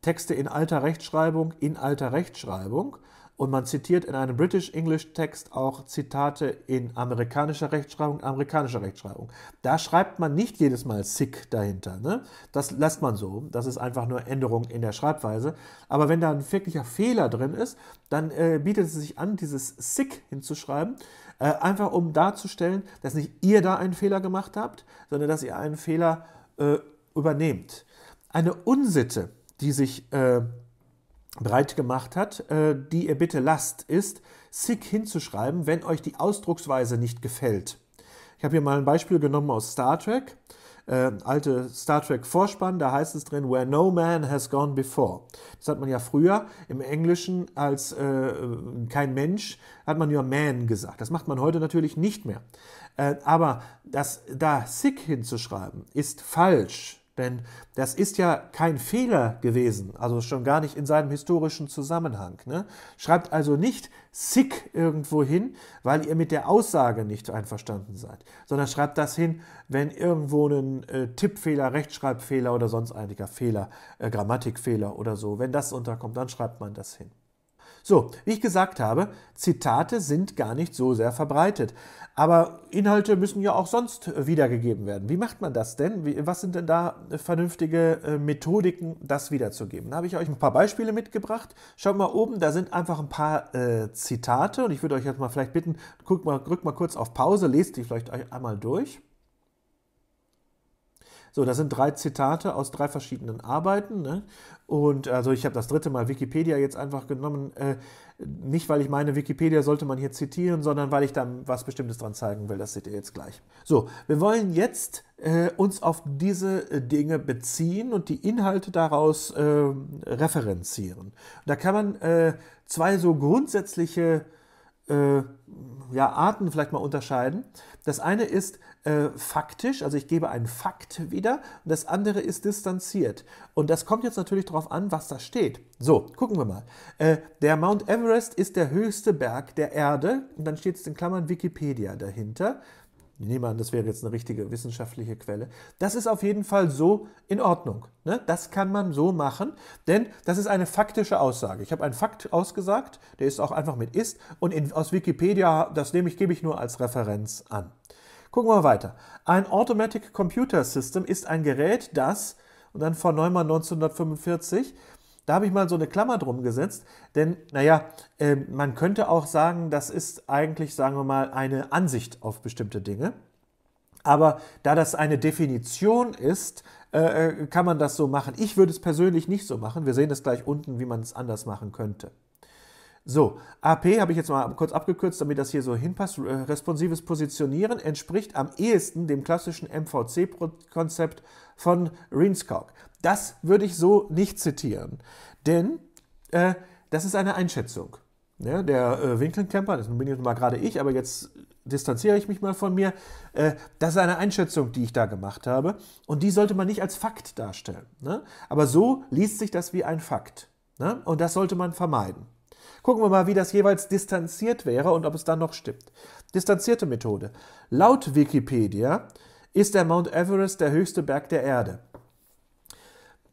Texte in alter Rechtschreibung in alter Rechtschreibung. Und man zitiert in einem British-English-Text auch Zitate in amerikanischer Rechtschreibung, amerikanischer Rechtschreibung. Da schreibt man nicht jedes Mal sick dahinter. Ne? Das lässt man so. Das ist einfach nur Änderung in der Schreibweise. Aber wenn da ein wirklicher Fehler drin ist, dann äh, bietet es sich an, dieses sick hinzuschreiben. Äh, einfach um darzustellen, dass nicht ihr da einen Fehler gemacht habt, sondern dass ihr einen Fehler äh, übernehmt. Eine Unsitte, die sich äh, breit gemacht hat, äh, die ihr bitte lasst, ist, sick hinzuschreiben, wenn euch die Ausdrucksweise nicht gefällt. Ich habe hier mal ein Beispiel genommen aus Star Trek äh, alte Star Trek Vorspann, da heißt es drin, Where no man has gone before. Das hat man ja früher im Englischen als äh, kein Mensch, hat man ja man gesagt. Das macht man heute natürlich nicht mehr. Äh, aber das da sick hinzuschreiben, ist falsch. Denn das ist ja kein Fehler gewesen, also schon gar nicht in seinem historischen Zusammenhang. Ne? Schreibt also nicht sick irgendwo hin, weil ihr mit der Aussage nicht einverstanden seid, sondern schreibt das hin, wenn irgendwo ein äh, Tippfehler, Rechtschreibfehler oder sonst einiger Fehler, äh, Grammatikfehler oder so, wenn das unterkommt, dann schreibt man das hin. So, wie ich gesagt habe, Zitate sind gar nicht so sehr verbreitet. Aber Inhalte müssen ja auch sonst äh, wiedergegeben werden. Wie macht man das denn? Was sind denn da äh, vernünftige äh, Methodiken, das wiederzugeben? Da habe ich euch ein paar Beispiele mitgebracht. Schaut mal oben, da sind einfach ein paar äh, Zitate und ich würde euch jetzt mal vielleicht bitten, guckt mal, drückt mal kurz auf Pause, lest die vielleicht euch einmal durch. So, das sind drei Zitate aus drei verschiedenen Arbeiten. Ne? Und also ich habe das dritte Mal Wikipedia jetzt einfach genommen. Äh, nicht, weil ich meine, Wikipedia sollte man hier zitieren, sondern weil ich da was Bestimmtes dran zeigen will. Das seht ihr jetzt gleich. So, wir wollen jetzt äh, uns auf diese äh, Dinge beziehen und die Inhalte daraus äh, referenzieren. da kann man äh, zwei so grundsätzliche äh, ja, Arten vielleicht mal unterscheiden. Das eine ist äh, faktisch, also ich gebe einen Fakt wieder, und das andere ist distanziert. Und das kommt jetzt natürlich darauf an, was da steht. So, gucken wir mal. Äh, der Mount Everest ist der höchste Berg der Erde, und dann steht es in Klammern Wikipedia dahinter niemand, das wäre jetzt eine richtige wissenschaftliche Quelle. Das ist auf jeden Fall so in Ordnung. Ne? Das kann man so machen, denn das ist eine faktische Aussage. Ich habe einen Fakt ausgesagt, der ist auch einfach mit ist und in, aus Wikipedia, das nehme ich, gebe ich nur als Referenz an. Gucken wir weiter. Ein Automatic Computer System ist ein Gerät, das, und dann von Neumann 1945, da habe ich mal so eine Klammer drum gesetzt, denn naja, äh, man könnte auch sagen, das ist eigentlich, sagen wir mal, eine Ansicht auf bestimmte Dinge. Aber da das eine Definition ist, äh, äh, kann man das so machen. Ich würde es persönlich nicht so machen. Wir sehen das gleich unten, wie man es anders machen könnte. So, AP habe ich jetzt mal kurz abgekürzt, damit das hier so hinpasst. Äh, responsives Positionieren entspricht am ehesten dem klassischen MVC-Konzept von Reenskog. Das würde ich so nicht zitieren, denn äh, das ist eine Einschätzung. Ja, der äh, Winkelkämper, das bin jetzt mal gerade ich, aber jetzt distanziere ich mich mal von mir. Äh, das ist eine Einschätzung, die ich da gemacht habe. Und die sollte man nicht als Fakt darstellen. Ne? Aber so liest sich das wie ein Fakt. Ne? Und das sollte man vermeiden. Gucken wir mal, wie das jeweils distanziert wäre und ob es dann noch stimmt. Distanzierte Methode. Laut Wikipedia ist der Mount Everest der höchste Berg der Erde.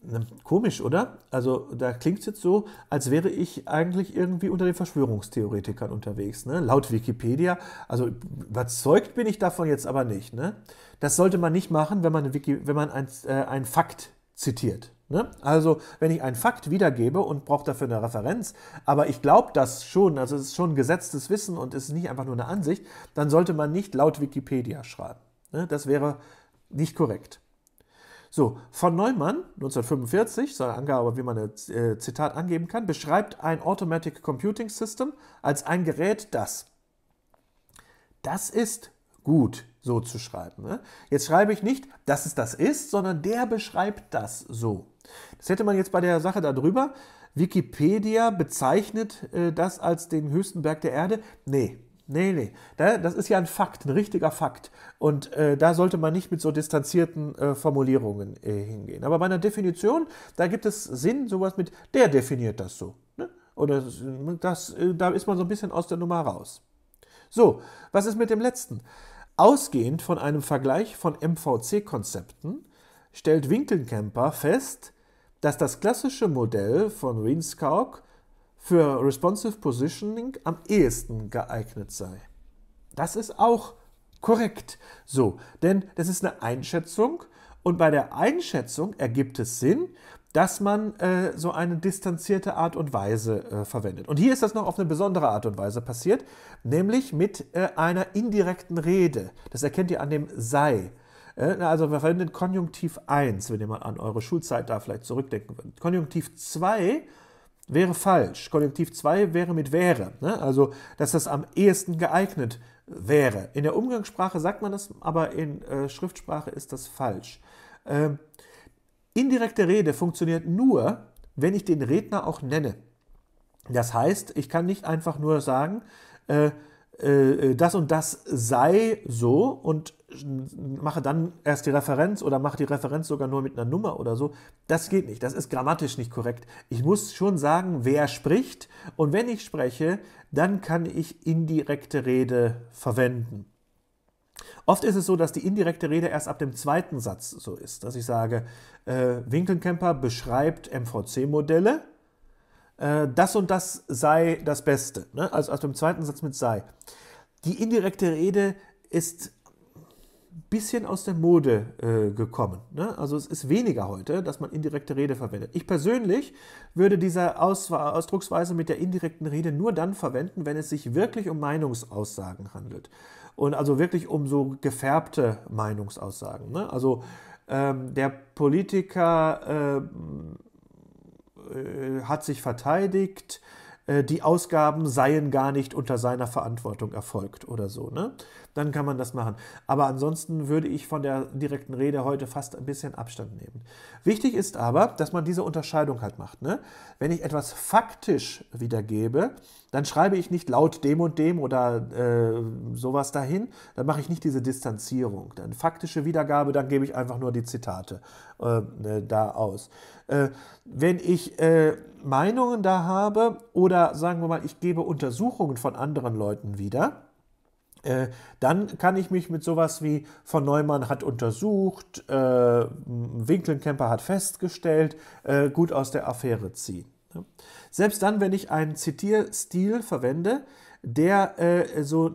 Ne, komisch, oder? Also da klingt es jetzt so, als wäre ich eigentlich irgendwie unter den Verschwörungstheoretikern unterwegs, ne? laut Wikipedia. Also überzeugt bin ich davon jetzt aber nicht. Ne? Das sollte man nicht machen, wenn man, Wiki, wenn man ein, äh, einen Fakt zitiert. Ne? Also wenn ich einen Fakt wiedergebe und brauche dafür eine Referenz, aber ich glaube das schon, also es ist schon gesetztes Wissen und es ist nicht einfach nur eine Ansicht, dann sollte man nicht laut Wikipedia schreiben. Ne? Das wäre nicht korrekt. So, von Neumann, 1945, seine Angabe, wie man ein äh, Zitat angeben kann, beschreibt ein Automatic Computing System als ein Gerät, das. Das ist gut, so zu schreiben. Ne? Jetzt schreibe ich nicht, dass es das ist, sondern der beschreibt das so. Das hätte man jetzt bei der Sache darüber. Wikipedia bezeichnet äh, das als den höchsten Berg der Erde. Nee, Nee, nee. Das ist ja ein Fakt, ein richtiger Fakt. Und äh, da sollte man nicht mit so distanzierten äh, Formulierungen äh, hingehen. Aber bei einer Definition, da gibt es Sinn, sowas mit, der definiert das so. Ne? Oder das, äh, da ist man so ein bisschen aus der Nummer raus. So, was ist mit dem letzten? Ausgehend von einem Vergleich von MVC-Konzepten stellt Winkelkemper fest, dass das klassische Modell von Winskauk für Responsive Positioning am ehesten geeignet sei. Das ist auch korrekt so, denn das ist eine Einschätzung und bei der Einschätzung ergibt es Sinn, dass man äh, so eine distanzierte Art und Weise äh, verwendet. Und hier ist das noch auf eine besondere Art und Weise passiert, nämlich mit äh, einer indirekten Rede. Das erkennt ihr an dem sei. Äh, also wir verwenden Konjunktiv 1, wenn ihr mal an eure Schulzeit da vielleicht zurückdenken würdet. Konjunktiv 2 wäre falsch. Konjunktiv 2 wäre mit wäre, ne? also dass das am ehesten geeignet wäre. In der Umgangssprache sagt man das, aber in äh, Schriftsprache ist das falsch. Ähm, indirekte Rede funktioniert nur, wenn ich den Redner auch nenne. Das heißt, ich kann nicht einfach nur sagen, äh, äh, äh, das und das sei so und mache dann erst die Referenz oder mache die Referenz sogar nur mit einer Nummer oder so. Das geht nicht. Das ist grammatisch nicht korrekt. Ich muss schon sagen, wer spricht. Und wenn ich spreche, dann kann ich indirekte Rede verwenden. Oft ist es so, dass die indirekte Rede erst ab dem zweiten Satz so ist, dass ich sage, äh, Winkelkemper beschreibt MVC-Modelle äh, das und das sei das Beste. Ne? Also aus dem zweiten Satz mit sei. Die indirekte Rede ist ein bisschen aus der Mode äh, gekommen. Ne? Also es ist weniger heute, dass man indirekte Rede verwendet. Ich persönlich würde diese aus Ausdrucksweise mit der indirekten Rede nur dann verwenden, wenn es sich wirklich um Meinungsaussagen handelt. Und also wirklich um so gefärbte Meinungsaussagen. Ne? Also ähm, der Politiker äh, äh, hat sich verteidigt, äh, die Ausgaben seien gar nicht unter seiner Verantwortung erfolgt oder so. Ne? dann kann man das machen. Aber ansonsten würde ich von der direkten Rede heute fast ein bisschen Abstand nehmen. Wichtig ist aber, dass man diese Unterscheidung halt macht. Ne? Wenn ich etwas faktisch wiedergebe, dann schreibe ich nicht laut dem und dem oder äh, sowas dahin, dann mache ich nicht diese Distanzierung. Dann faktische Wiedergabe, dann gebe ich einfach nur die Zitate äh, äh da aus. Äh, wenn ich äh, Meinungen da habe oder sagen wir mal, ich gebe Untersuchungen von anderen Leuten wieder, äh, dann kann ich mich mit sowas wie von Neumann hat untersucht, äh, Winkelnkemper hat festgestellt, äh, gut aus der Affäre ziehen. Selbst dann, wenn ich einen Zitierstil verwende, der äh, so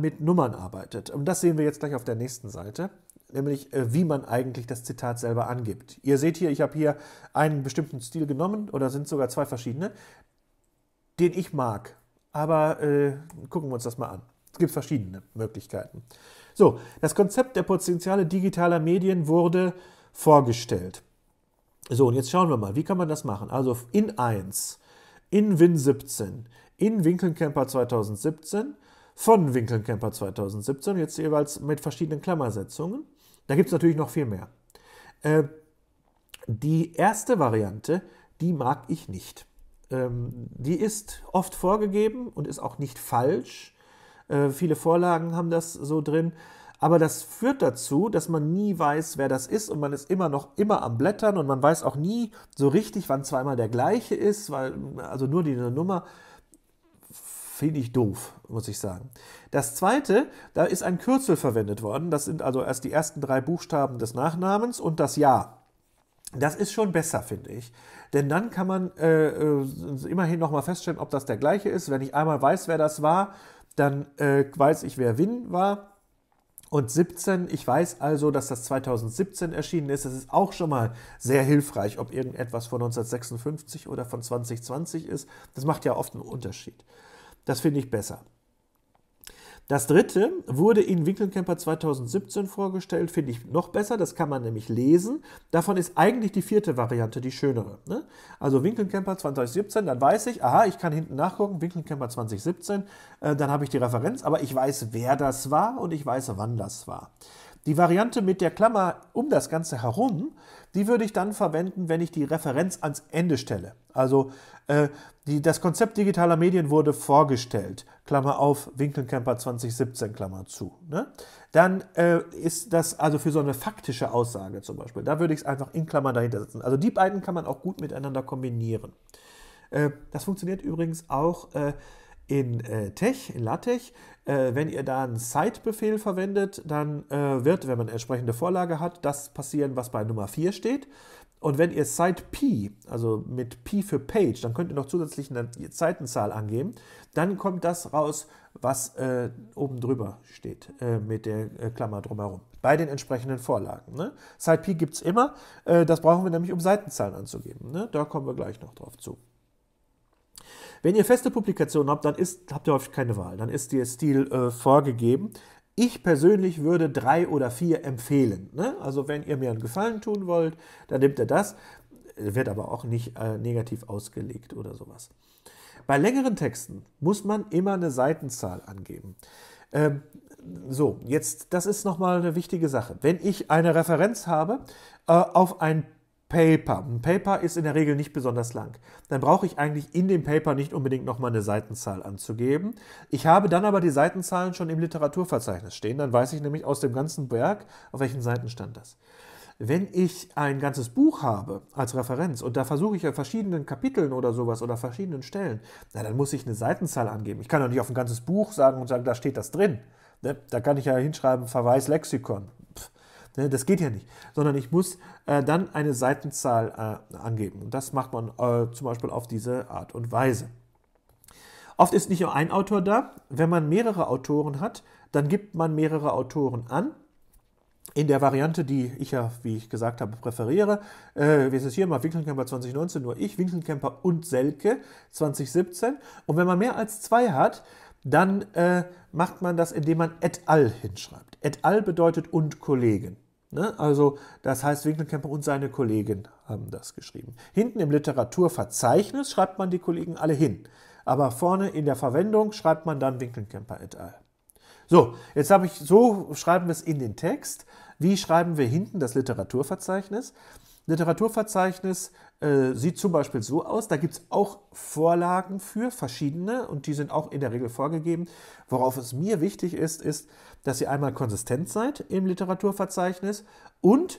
mit Nummern arbeitet. Und das sehen wir jetzt gleich auf der nächsten Seite nämlich äh, wie man eigentlich das Zitat selber angibt. Ihr seht hier, ich habe hier einen bestimmten Stil genommen oder sind sogar zwei verschiedene, den ich mag. Aber äh, gucken wir uns das mal an. Es gibt verschiedene Möglichkeiten. So, das Konzept der Potenziale digitaler Medien wurde vorgestellt. So, und jetzt schauen wir mal, wie kann man das machen? Also in 1, in Win 17, in Winkelcamper 2017, von Winkelcamper 2017, jetzt jeweils mit verschiedenen Klammersetzungen. Da gibt es natürlich noch viel mehr. Äh, die erste Variante, die mag ich nicht. Ähm, die ist oft vorgegeben und ist auch nicht falsch äh, viele Vorlagen haben das so drin. Aber das führt dazu, dass man nie weiß, wer das ist und man ist immer noch immer am Blättern und man weiß auch nie so richtig, wann zweimal der gleiche ist, weil also nur die Nummer finde ich doof, muss ich sagen. Das zweite, da ist ein Kürzel verwendet worden. Das sind also erst die ersten drei Buchstaben des Nachnamens und das Jahr. Das ist schon besser, finde ich. Denn dann kann man äh, äh immerhin nochmal feststellen, ob das der gleiche ist. Wenn ich einmal weiß, wer das war, dann äh, weiß ich, wer Win war. Und 17, ich weiß also, dass das 2017 erschienen ist. Das ist auch schon mal sehr hilfreich, ob irgendetwas von 1956 oder von 2020 ist. Das macht ja oft einen Unterschied. Das finde ich besser. Das dritte wurde in Winkelkemper 2017 vorgestellt, finde ich noch besser, das kann man nämlich lesen. Davon ist eigentlich die vierte Variante die schönere. Ne? Also Winkelkemper 2017, dann weiß ich, aha, ich kann hinten nachgucken, Winkelkemper 2017, äh, dann habe ich die Referenz, aber ich weiß, wer das war und ich weiß, wann das war. Die Variante mit der Klammer um das Ganze herum, die würde ich dann verwenden, wenn ich die Referenz ans Ende stelle. Also äh, die, das Konzept digitaler Medien wurde vorgestellt, Klammer auf, Winkelcamper 2017, Klammer zu. Ne? Dann äh, ist das also für so eine faktische Aussage zum Beispiel, da würde ich es einfach in Klammern dahinter setzen. Also die beiden kann man auch gut miteinander kombinieren. Äh, das funktioniert übrigens auch äh, in äh, Tech, in LaTeX. Äh, wenn ihr da einen Site-Befehl verwendet, dann äh, wird, wenn man eine entsprechende Vorlage hat, das passieren, was bei Nummer 4 steht. Und wenn ihr Site P, also mit P für Page, dann könnt ihr noch zusätzlich eine Seitenzahl angeben. Dann kommt das raus, was äh, oben drüber steht, äh, mit der äh, Klammer drumherum. Bei den entsprechenden Vorlagen. Ne? Site P gibt es immer. Äh, das brauchen wir nämlich, um Seitenzahlen anzugeben. Ne? Da kommen wir gleich noch drauf zu. Wenn ihr feste Publikationen habt, dann ist, habt ihr häufig keine Wahl. Dann ist der Stil äh, vorgegeben. Ich persönlich würde drei oder vier empfehlen. Ne? Also wenn ihr mir einen Gefallen tun wollt, dann nehmt ihr das. Wird aber auch nicht äh, negativ ausgelegt oder sowas. Bei längeren Texten muss man immer eine Seitenzahl angeben. Ähm, so, jetzt, das ist nochmal eine wichtige Sache. Wenn ich eine Referenz habe äh, auf ein Paper. Ein Paper ist in der Regel nicht besonders lang. Dann brauche ich eigentlich in dem Paper nicht unbedingt nochmal eine Seitenzahl anzugeben. Ich habe dann aber die Seitenzahlen schon im Literaturverzeichnis stehen. Dann weiß ich nämlich aus dem ganzen Berg, auf welchen Seiten stand das. Wenn ich ein ganzes Buch habe als Referenz und da versuche ich ja verschiedenen Kapiteln oder sowas oder verschiedenen Stellen, na, dann muss ich eine Seitenzahl angeben. Ich kann doch nicht auf ein ganzes Buch sagen und sagen, da steht das drin. Ne? Da kann ich ja hinschreiben, Verweis Lexikon. Ne, das geht ja nicht, sondern ich muss äh, dann eine Seitenzahl äh, angeben. Und das macht man äh, zum Beispiel auf diese Art und Weise. Oft ist nicht nur ein Autor da. Wenn man mehrere Autoren hat, dann gibt man mehrere Autoren an. In der Variante, die ich ja, wie ich gesagt habe, präferiere, äh, wie ist es hier mal, Winkelcamper 2019, nur ich, Winkelcamper und Selke 2017. Und wenn man mehr als zwei hat, dann äh, macht man das, indem man et al hinschreibt. Et al bedeutet und Kollegen. Ne? Also das heißt, Winkelkämper und seine Kollegen haben das geschrieben. Hinten im Literaturverzeichnis schreibt man die Kollegen alle hin, aber vorne in der Verwendung schreibt man dann Winkelkämper et al. So, jetzt habe ich, so schreiben wir es in den Text. Wie schreiben wir hinten das Literaturverzeichnis? Literaturverzeichnis äh, sieht zum Beispiel so aus. Da gibt es auch Vorlagen für verschiedene und die sind auch in der Regel vorgegeben. Worauf es mir wichtig ist, ist, dass ihr einmal konsistent seid im Literaturverzeichnis und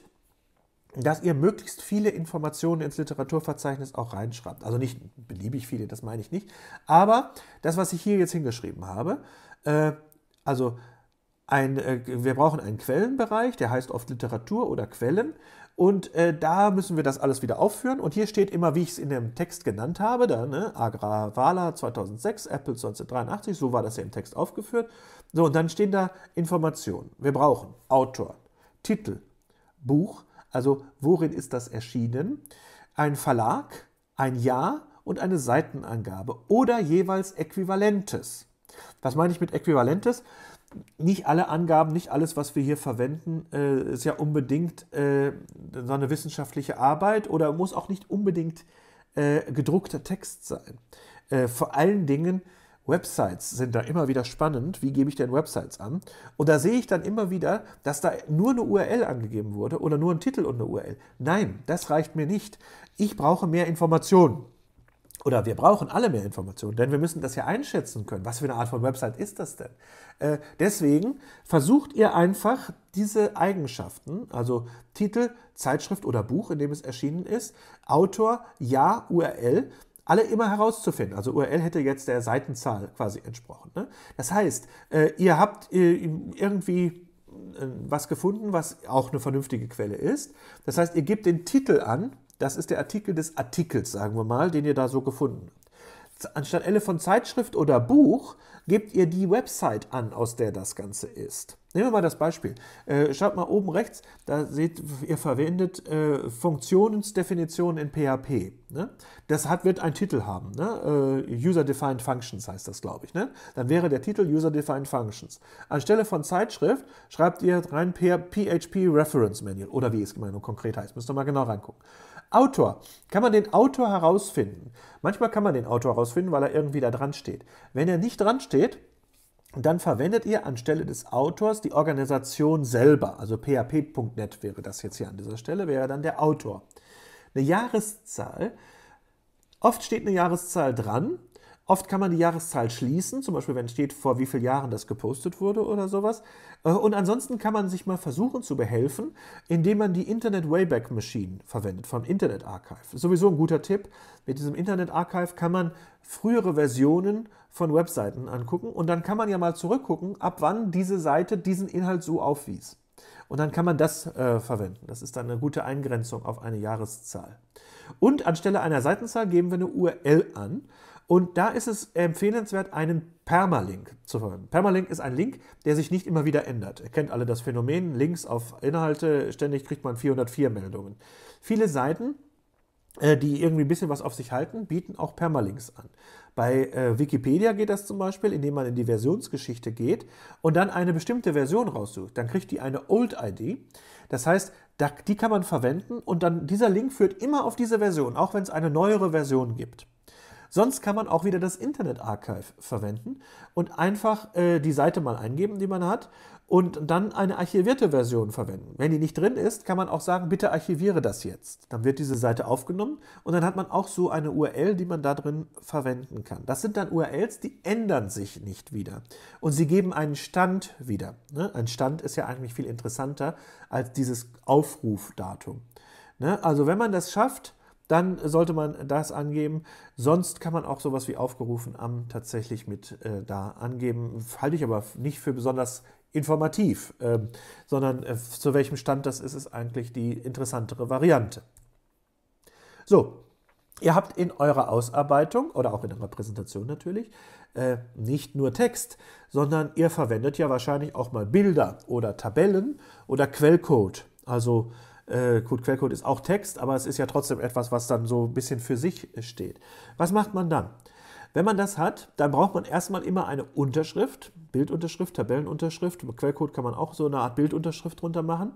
dass ihr möglichst viele Informationen ins Literaturverzeichnis auch reinschreibt. Also nicht beliebig viele, das meine ich nicht. Aber das, was ich hier jetzt hingeschrieben habe, äh, also ein, äh, wir brauchen einen Quellenbereich, der heißt oft Literatur oder Quellen. Und äh, da müssen wir das alles wieder aufführen. Und hier steht immer, wie ich es in dem Text genannt habe, da, ne, Agravala 2006, Apple 1983, so war das ja im Text aufgeführt. So, und dann stehen da Informationen. Wir brauchen Autor, Titel, Buch, also worin ist das erschienen, ein Verlag, ein Jahr und eine Seitenangabe oder jeweils Äquivalentes. Was meine ich mit Äquivalentes? nicht alle Angaben, nicht alles, was wir hier verwenden, äh, ist ja unbedingt äh, so eine wissenschaftliche Arbeit oder muss auch nicht unbedingt äh, gedruckter Text sein. vor allen Dingen Websites sind da immer wieder spannend. Wie gebe ich denn Websites an? Und da sehe ich dann immer wieder, dass da nur eine URL angegeben wurde oder nur ein Titel und eine URL. Nein, das reicht mir nicht. Ich brauche mehr Informationen oder wir brauchen alle mehr Informationen, denn wir müssen das ja einschätzen können. Was für eine Art von Website ist das denn? Äh, deswegen versucht ihr einfach diese Eigenschaften, also Titel, Zeitschrift oder Buch, in dem es erschienen ist, Autor, Ja, URL, alle immer herauszufinden. Also URL hätte jetzt der Seitenzahl quasi entsprochen. Ne? Das heißt, äh, ihr habt äh, irgendwie äh, was gefunden, was auch eine vernünftige Quelle ist. Das heißt, ihr gebt den Titel an das ist der Artikel des Artikels, sagen wir mal, den ihr da so gefunden habt. Anstatt von Zeitschrift oder Buch gebt ihr die Website an, aus der das Ganze ist. Nehmen wir mal das Beispiel. Äh, schaut mal oben rechts, da seht ihr verwendet äh, Funktionsdefinitionen in PHP. Ne? Das wird einen Titel haben. Ne? Äh, User-Defined Functions heißt das, glaube ich. Ne? Dann wäre der Titel User-Defined Functions. Anstelle von Zeitschrift schreibt ihr rein PHP Reference Manual oder wie es genau konkret heißt. Müsst ihr mal genau reingucken. Autor. Kann man den Autor herausfinden? Manchmal kann man den Autor herausfinden, weil er irgendwie da dran steht. Wenn er nicht dran steht, dann verwendet ihr anstelle des Autors die Organisation selber. Also php.net wäre das jetzt hier an dieser Stelle, wäre dann der Autor. Eine Jahreszahl. Oft steht eine Jahreszahl dran Oft kann man die Jahreszahl schließen, zum Beispiel wenn steht, vor wie vielen Jahren das gepostet wurde oder sowas. Äh, und ansonsten kann man sich mal versuchen zu behelfen, indem man die Internet Wayback Machine verwendet vom Internet Archive. Sowieso ein guter Tipp. Mit diesem Internet Archive kann man frühere Versionen von Webseiten angucken und dann kann man ja mal zurückgucken, ab wann diese Seite diesen Inhalt so aufwies. Und dann kann man das äh, verwenden. Das ist dann eine gute Eingrenzung auf eine Jahreszahl. Und anstelle einer Seitenzahl geben wir eine URL an. Und da ist es empfehlenswert, einen Permalink zu verwenden. Permalink ist ein Link, der sich nicht immer wieder ändert. Ihr kennt alle das Phänomen, Links auf Inhalte, ständig kriegt man 404 Meldungen. Viele Seiten, äh, die irgendwie ein bisschen was auf sich halten, bieten auch Permalinks an. Bei äh, Wikipedia geht das zum Beispiel, indem man in die Versionsgeschichte geht und dann eine bestimmte Version raussucht. Dann kriegt die eine Old-ID. Das heißt, die kann man verwenden und dann dieser Link führt immer auf diese Version, auch wenn es eine neuere Version gibt. Sonst kann man auch wieder das Internet Archive verwenden und einfach äh, die Seite mal eingeben, die man hat und dann eine archivierte Version verwenden. Wenn die nicht drin ist, kann man auch sagen, bitte archiviere das jetzt. Dann wird diese Seite aufgenommen und dann hat man auch so eine URL, die man da drin verwenden kann. Das sind dann URLs, die ändern sich nicht wieder und sie geben einen Stand wieder. Ne? Ein Stand ist ja eigentlich viel interessanter als dieses Aufrufdatum. Ne? Also wenn man das schafft, dann sollte man das angeben. Sonst kann man auch sowas wie aufgerufen am tatsächlich mit äh, da angeben. Halte ich aber nicht für besonders informativ, äh, sondern äh, zu welchem Stand das ist, ist eigentlich die interessantere Variante. So, Ihr habt in eurer Ausarbeitung oder auch in eurer Präsentation natürlich äh, nicht nur Text, sondern ihr verwendet ja wahrscheinlich auch mal Bilder oder Tabellen oder Quellcode. Also äh, Code, Quellcode ist auch Text, aber es ist ja trotzdem etwas, was dann so ein bisschen für sich steht. Was macht man dann? Wenn man das hat, dann braucht man erstmal immer eine Unterschrift, Bildunterschrift, Tabellenunterschrift. Mit Quellcode kann man auch so eine Art Bildunterschrift drunter machen.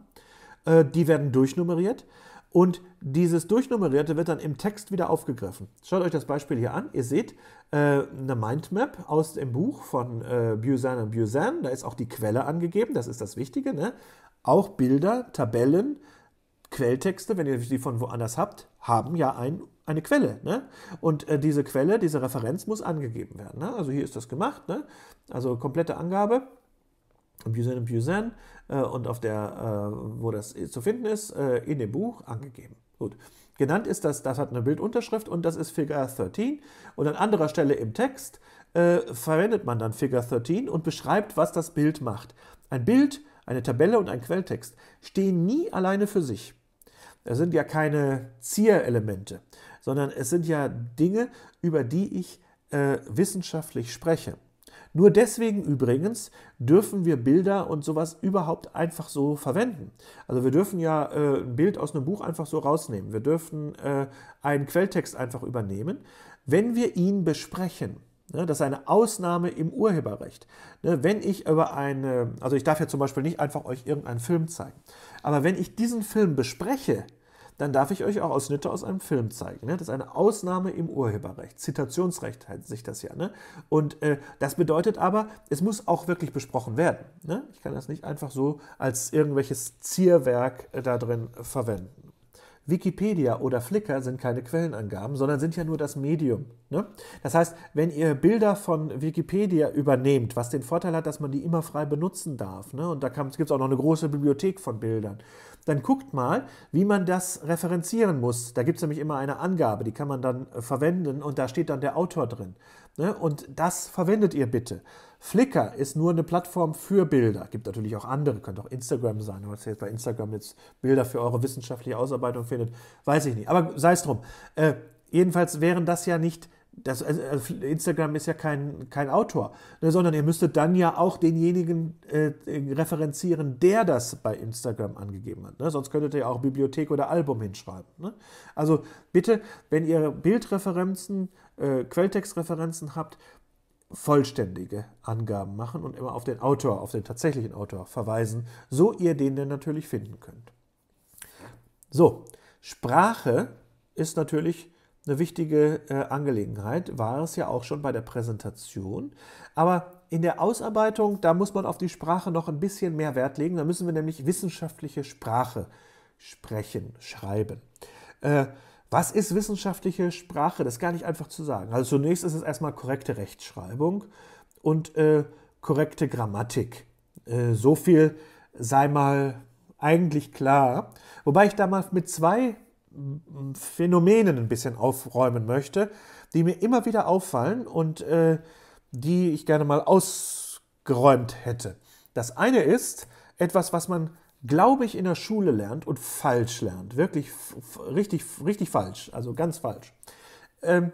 Äh, die werden durchnummeriert und dieses Durchnummerierte wird dann im Text wieder aufgegriffen. Schaut euch das Beispiel hier an. Ihr seht äh, eine Mindmap aus dem Buch von äh, Buzan und Buzan. Da ist auch die Quelle angegeben, das ist das Wichtige. Ne? Auch Bilder, Tabellen, Quelltexte, wenn ihr die von woanders habt, haben ja ein, eine Quelle. Ne? Und äh, diese Quelle, diese Referenz muss angegeben werden. Ne? Also hier ist das gemacht. Ne? Also komplette Angabe. Busan und Busan äh, und auf der, äh, wo das zu finden ist, äh, in dem Buch angegeben. Gut. Genannt ist das, das hat eine Bildunterschrift und das ist Figure 13. Und an anderer Stelle im Text äh, verwendet man dann Figure 13 und beschreibt, was das Bild macht. Ein Bild, eine Tabelle und ein Quelltext stehen nie alleine für sich. Das sind ja keine Zierelemente, sondern es sind ja Dinge, über die ich äh, wissenschaftlich spreche. Nur deswegen übrigens dürfen wir Bilder und sowas überhaupt einfach so verwenden. Also wir dürfen ja äh, ein Bild aus einem Buch einfach so rausnehmen. Wir dürfen äh, einen Quelltext einfach übernehmen, wenn wir ihn besprechen. Ne? das ist eine Ausnahme im Urheberrecht. Ne? wenn ich über eine, also ich darf ja zum Beispiel nicht einfach euch irgendeinen Film zeigen, aber wenn ich diesen Film bespreche, dann darf ich euch auch Ausschnitte aus einem Film zeigen. Ne? Das ist eine Ausnahme im Urheberrecht. Zitationsrecht heißt sich das ja. Ne? Und äh, das bedeutet aber, es muss auch wirklich besprochen werden. Ne? Ich kann das nicht einfach so als irgendwelches Zierwerk äh, da drin verwenden. Wikipedia oder Flickr sind keine Quellenangaben, sondern sind ja nur das Medium. Ne? Das heißt, wenn ihr Bilder von Wikipedia übernehmt, was den Vorteil hat, dass man die immer frei benutzen darf, ne? und da gibt es auch noch eine große Bibliothek von Bildern, dann guckt mal, wie man das referenzieren muss. Da gibt es nämlich immer eine Angabe, die kann man dann äh, verwenden und da steht dann der Autor drin. Ne? Und das verwendet ihr bitte. Flickr ist nur eine Plattform für Bilder. Gibt natürlich auch andere, könnte auch Instagram sein. Ob ihr jetzt bei Instagram jetzt Bilder für eure wissenschaftliche Ausarbeitung findet, weiß ich nicht. Aber sei es drum. Äh, jedenfalls wären das ja nicht das, also, also Instagram ist ja kein, kein Autor, ne, sondern ihr müsstet dann ja auch denjenigen äh, referenzieren, der das bei Instagram angegeben hat. Ne? Sonst könntet ihr auch Bibliothek oder Album hinschreiben. Ne? Also bitte, wenn ihr Bildreferenzen, äh, Quelltextreferenzen habt, vollständige Angaben machen und immer auf den Autor, auf den tatsächlichen Autor verweisen, so ihr den denn natürlich finden könnt. So, Sprache ist natürlich eine wichtige äh, Angelegenheit, war es ja auch schon bei der Präsentation. Aber in der Ausarbeitung, da muss man auf die Sprache noch ein bisschen mehr Wert legen. Da müssen wir nämlich wissenschaftliche Sprache sprechen, schreiben. Äh, was ist wissenschaftliche Sprache? Das ist gar nicht einfach zu sagen. Also zunächst ist es erstmal korrekte Rechtschreibung und äh, korrekte Grammatik. Äh, so viel sei mal eigentlich klar. Wobei ich da mal mit zwei Phänomenen ein bisschen aufräumen möchte, die mir immer wieder auffallen und äh, die ich gerne mal ausgeräumt hätte. Das eine ist etwas, was man, glaube ich, in der Schule lernt und falsch lernt. Wirklich richtig, richtig falsch, also ganz falsch. Ähm,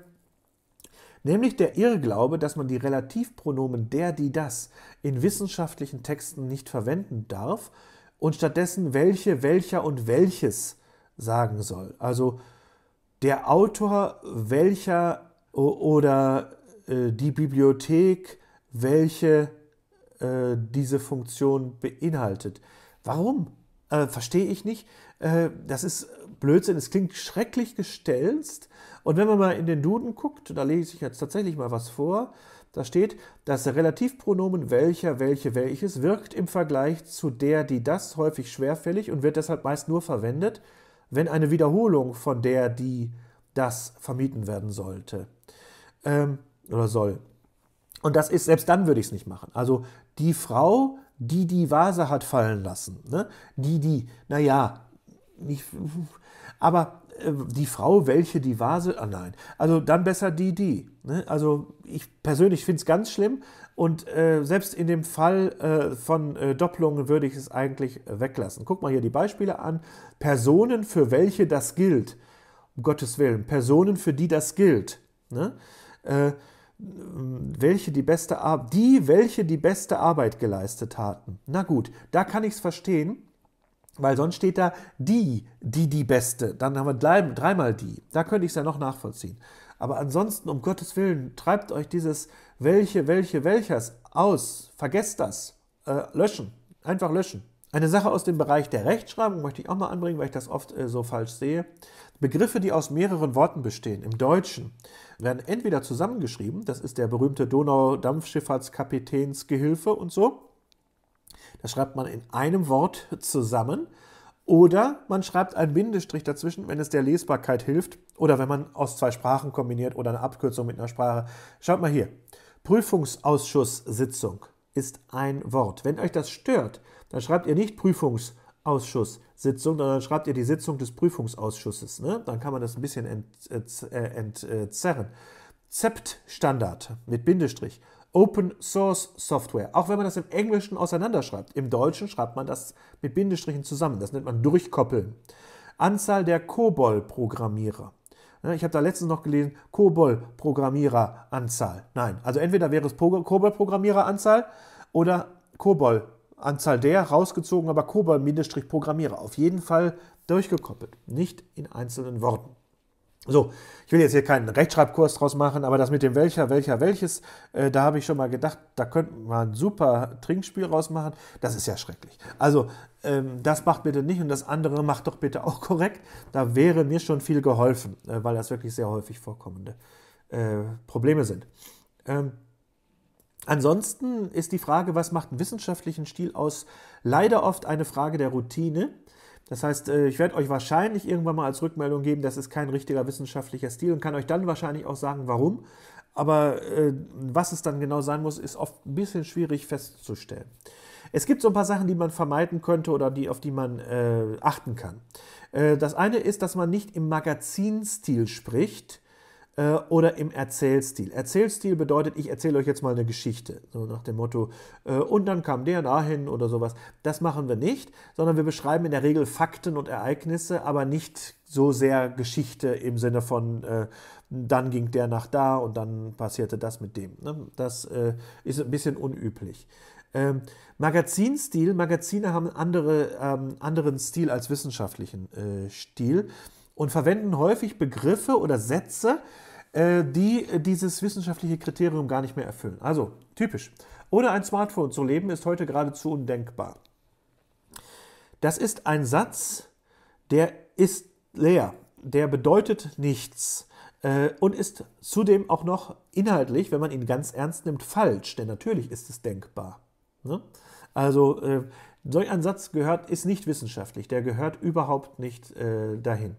nämlich der Irrglaube, dass man die Relativpronomen der, die, das in wissenschaftlichen Texten nicht verwenden darf und stattdessen welche, welcher und welches sagen soll. Also der Autor welcher oder äh, die Bibliothek, welche äh, diese Funktion beinhaltet. Warum? Äh, Verstehe ich nicht. Äh, das ist Blödsinn. Es klingt schrecklich gestelzt. Und wenn man mal in den Duden guckt, da lese ich jetzt tatsächlich mal was vor. Da steht, das Relativpronomen welcher, welche, welches wirkt im Vergleich zu der, die das häufig schwerfällig und wird deshalb meist nur verwendet wenn eine Wiederholung von der, die das vermieden werden sollte ähm, oder soll. Und das ist, selbst dann würde ich es nicht machen. Also die Frau, die die Vase hat fallen lassen, ne? die, die, naja, nicht, aber äh, die Frau, welche die Vase, ah nein, also dann besser die, die. Ne? Also ich persönlich finde es ganz schlimm, und äh, selbst in dem Fall äh, von äh, Doppelungen würde ich es eigentlich weglassen. Guck mal hier die Beispiele an. Personen, für welche das gilt. Um Gottes Willen. Personen, für die das gilt. Ne? Äh, welche die beste die, welche die beste Arbeit geleistet hatten. Na gut, da kann ich es verstehen, weil sonst steht da die, die die beste. Dann haben wir dreimal die. Da könnte ich es ja noch nachvollziehen. Aber ansonsten, um Gottes Willen, treibt euch dieses welche, welche, welches, aus, vergesst das, äh, löschen, einfach löschen. Eine Sache aus dem Bereich der Rechtschreibung möchte ich auch mal anbringen, weil ich das oft äh, so falsch sehe. Begriffe, die aus mehreren Worten bestehen, im Deutschen, werden entweder zusammengeschrieben, das ist der berühmte Donaudampfschifffahrtskapitänsgehilfe und so. Das schreibt man in einem Wort zusammen. Oder man schreibt einen Bindestrich dazwischen, wenn es der Lesbarkeit hilft oder wenn man aus zwei Sprachen kombiniert oder eine Abkürzung mit einer Sprache. Schaut mal hier. Prüfungsausschusssitzung ist ein Wort. Wenn euch das stört, dann schreibt ihr nicht Prüfungsausschusssitzung, sondern schreibt ihr die Sitzung des Prüfungsausschusses. Ne? Dann kann man das ein bisschen ent, äh, äh entzerren. Äh, ZEPT-Standard mit Bindestrich. Open Source Software. Auch wenn man das im Englischen auseinanderschreibt, im Deutschen schreibt man das mit Bindestrichen zusammen. Das nennt man Durchkoppeln. Anzahl der COBOL-Programmierer. Ne, ich habe da letztens noch gelesen, kobol programmiereranzahl Nein, also entweder wäre es kobol programmiereranzahl oder kobol Anzahl der rausgezogen, aber kobol programmierer Auf jeden Fall durchgekoppelt, nicht in einzelnen Worten. So, ich will jetzt hier keinen Rechtschreibkurs draus machen, aber das mit dem welcher, welcher, welches, äh, da habe ich schon mal gedacht, da könnte man ein super Trinkspiel rausmachen. Das ist ja schrecklich. Also, ähm, das macht bitte nicht und das andere macht doch bitte auch korrekt. Da wäre mir schon viel geholfen, äh, weil das wirklich sehr häufig vorkommende äh, Probleme sind. Ähm, ansonsten ist die Frage, was macht einen wissenschaftlichen Stil aus, leider oft eine Frage der Routine das heißt, äh, ich werde euch wahrscheinlich irgendwann mal als Rückmeldung geben, das ist kein richtiger wissenschaftlicher Stil und kann euch dann wahrscheinlich auch sagen, warum. Aber äh, was es dann genau sein muss, ist oft ein bisschen schwierig festzustellen. Es gibt so ein paar Sachen, die man vermeiden könnte oder die, auf die man äh, achten kann. Äh, das eine ist, dass man nicht im Magazinstil spricht, äh, oder im Erzählstil. Erzählstil bedeutet, ich erzähle euch jetzt mal eine Geschichte, so nach dem Motto, äh, und dann kam der dahin oder sowas. Das machen wir nicht, sondern wir beschreiben in der Regel Fakten und Ereignisse, aber nicht so sehr Geschichte im Sinne von, äh, dann ging der nach da und dann passierte das mit dem. Ne? Das äh, ist ein bisschen unüblich. Ähm, Magazinstil, Magazine haben andere, ähm, anderen Stil als wissenschaftlichen äh, Stil und verwenden häufig Begriffe oder Sätze, äh, die dieses wissenschaftliche Kriterium gar nicht mehr erfüllen. Also typisch. Ohne ein Smartphone zu leben ist heute geradezu undenkbar. Das ist ein Satz, der ist leer, der bedeutet nichts äh, und ist zudem auch noch inhaltlich, wenn man ihn ganz ernst nimmt, falsch, denn natürlich ist es denkbar. Ne? Also äh, solch ein Satz gehört, ist nicht wissenschaftlich, der gehört überhaupt nicht dahin.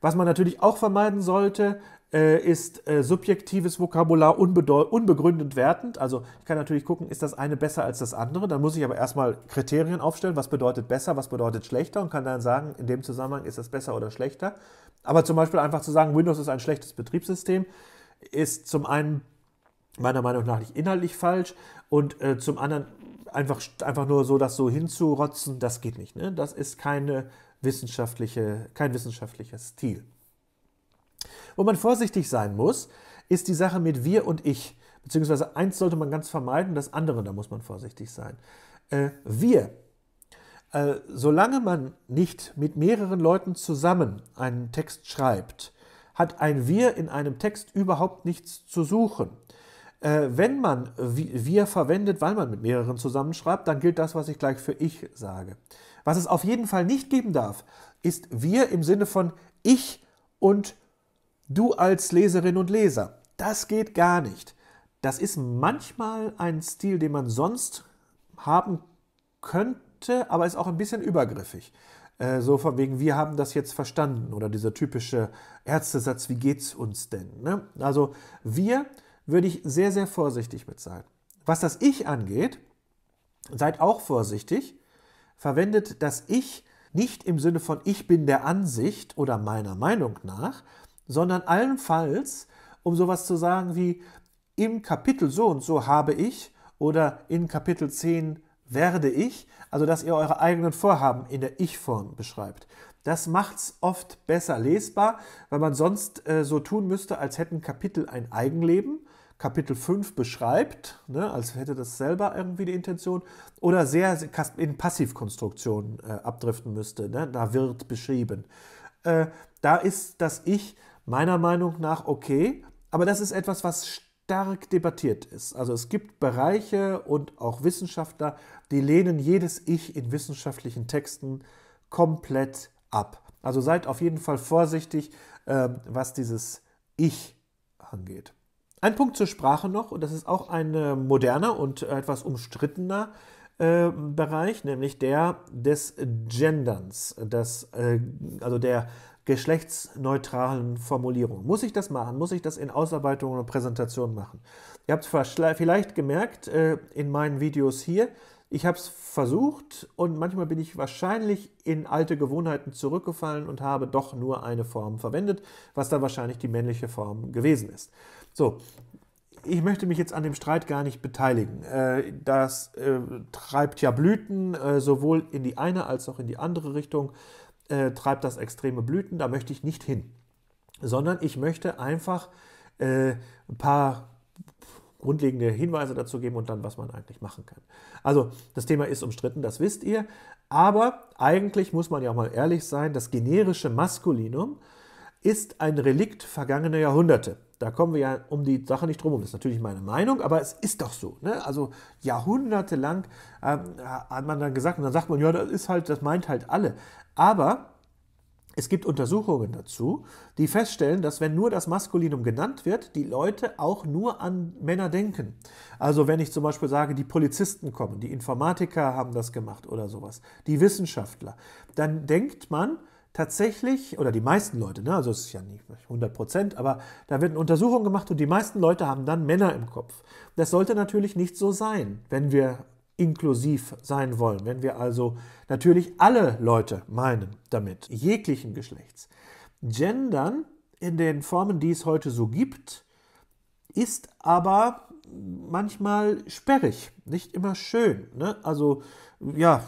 Was man natürlich auch vermeiden sollte, äh, ist äh, subjektives Vokabular unbegründend wertend. Also ich kann natürlich gucken, ist das eine besser als das andere. Dann muss ich aber erstmal Kriterien aufstellen, was bedeutet besser, was bedeutet schlechter und kann dann sagen, in dem Zusammenhang ist das besser oder schlechter. Aber zum Beispiel einfach zu sagen, Windows ist ein schlechtes Betriebssystem, ist zum einen meiner Meinung nach nicht inhaltlich falsch und äh, zum anderen einfach, einfach nur so das so hinzurotzen, das geht nicht. Ne? Das ist keine wissenschaftliche, kein wissenschaftlicher Stil. Wo man vorsichtig sein muss, ist die Sache mit wir und ich. Beziehungsweise eins sollte man ganz vermeiden, das andere, da muss man vorsichtig sein. Äh, wir. Äh, solange man nicht mit mehreren Leuten zusammen einen Text schreibt, hat ein Wir in einem Text überhaupt nichts zu suchen. Äh, wenn man wir verwendet, weil man mit mehreren zusammenschreibt, dann gilt das, was ich gleich für ich sage. Was es auf jeden Fall nicht geben darf, ist wir im Sinne von ich und du als Leserin und Leser. Das geht gar nicht. Das ist manchmal ein Stil, den man sonst haben könnte, aber ist auch ein bisschen übergriffig. Äh, so von wegen, wir haben das jetzt verstanden oder dieser typische Ärztesatz, wie geht's uns denn? Ne? Also wir würde ich sehr, sehr vorsichtig mit sein. Was das Ich angeht, seid auch vorsichtig verwendet das Ich nicht im Sinne von ich bin der Ansicht oder meiner Meinung nach, sondern allenfalls, um sowas zu sagen wie im Kapitel so und so habe ich oder in Kapitel 10 werde ich, also dass ihr eure eigenen Vorhaben in der Ich-Form beschreibt. Das macht es oft besser lesbar, weil man sonst äh, so tun müsste, als hätten Kapitel ein Eigenleben Kapitel 5 beschreibt, ne, als hätte das selber irgendwie die Intention, oder sehr in Passivkonstruktionen äh, abdriften müsste. Ne? Da wird beschrieben. Äh, da ist das Ich meiner Meinung nach okay, aber das ist etwas, was stark debattiert ist. Also es gibt Bereiche und auch Wissenschaftler, die lehnen jedes Ich in wissenschaftlichen Texten komplett ab. Also seid auf jeden Fall vorsichtig, äh, was dieses Ich angeht. Ein Punkt zur Sprache noch, und das ist auch ein äh, moderner und äh, etwas umstrittener äh, Bereich, nämlich der des Genderns, das, äh, also der geschlechtsneutralen Formulierung. Muss ich das machen? Muss ich das in Ausarbeitungen und Präsentationen machen? Ihr habt vielleicht gemerkt äh, in meinen Videos hier, ich habe es versucht und manchmal bin ich wahrscheinlich in alte Gewohnheiten zurückgefallen und habe doch nur eine Form verwendet, was dann wahrscheinlich die männliche Form gewesen ist. So, ich möchte mich jetzt an dem Streit gar nicht beteiligen. Äh, das äh, treibt ja Blüten, äh, sowohl in die eine als auch in die andere Richtung, treibt das extreme Blüten, da möchte ich nicht hin. Sondern ich möchte einfach ein paar grundlegende Hinweise dazu geben und dann, was man eigentlich machen kann. Also, das Thema ist umstritten, das wisst ihr, aber eigentlich muss man ja auch mal ehrlich sein, das generische Maskulinum ist ein Relikt vergangener Jahrhunderte da kommen wir ja um die Sache nicht drum Das ist natürlich meine Meinung, aber es ist doch so. Ne? Also jahrhundertelang ähm, hat man dann gesagt, und dann sagt man, ja, das ist halt, das meint halt alle. Aber es gibt Untersuchungen dazu, die feststellen, dass wenn nur das Maskulinum genannt wird, die Leute auch nur an Männer denken. Also wenn ich zum Beispiel sage, die Polizisten kommen, die Informatiker haben das gemacht oder sowas, die Wissenschaftler, dann denkt man, tatsächlich, oder die meisten Leute, ne, also es ist ja nicht 100 Prozent, aber da wird eine Untersuchung gemacht und die meisten Leute haben dann Männer im Kopf. Das sollte natürlich nicht so sein, wenn wir inklusiv sein wollen, wenn wir also natürlich alle Leute meinen damit, jeglichen Geschlechts. Gendern in den Formen, die es heute so gibt, ist aber manchmal sperrig, nicht immer schön. Ne? Also ja,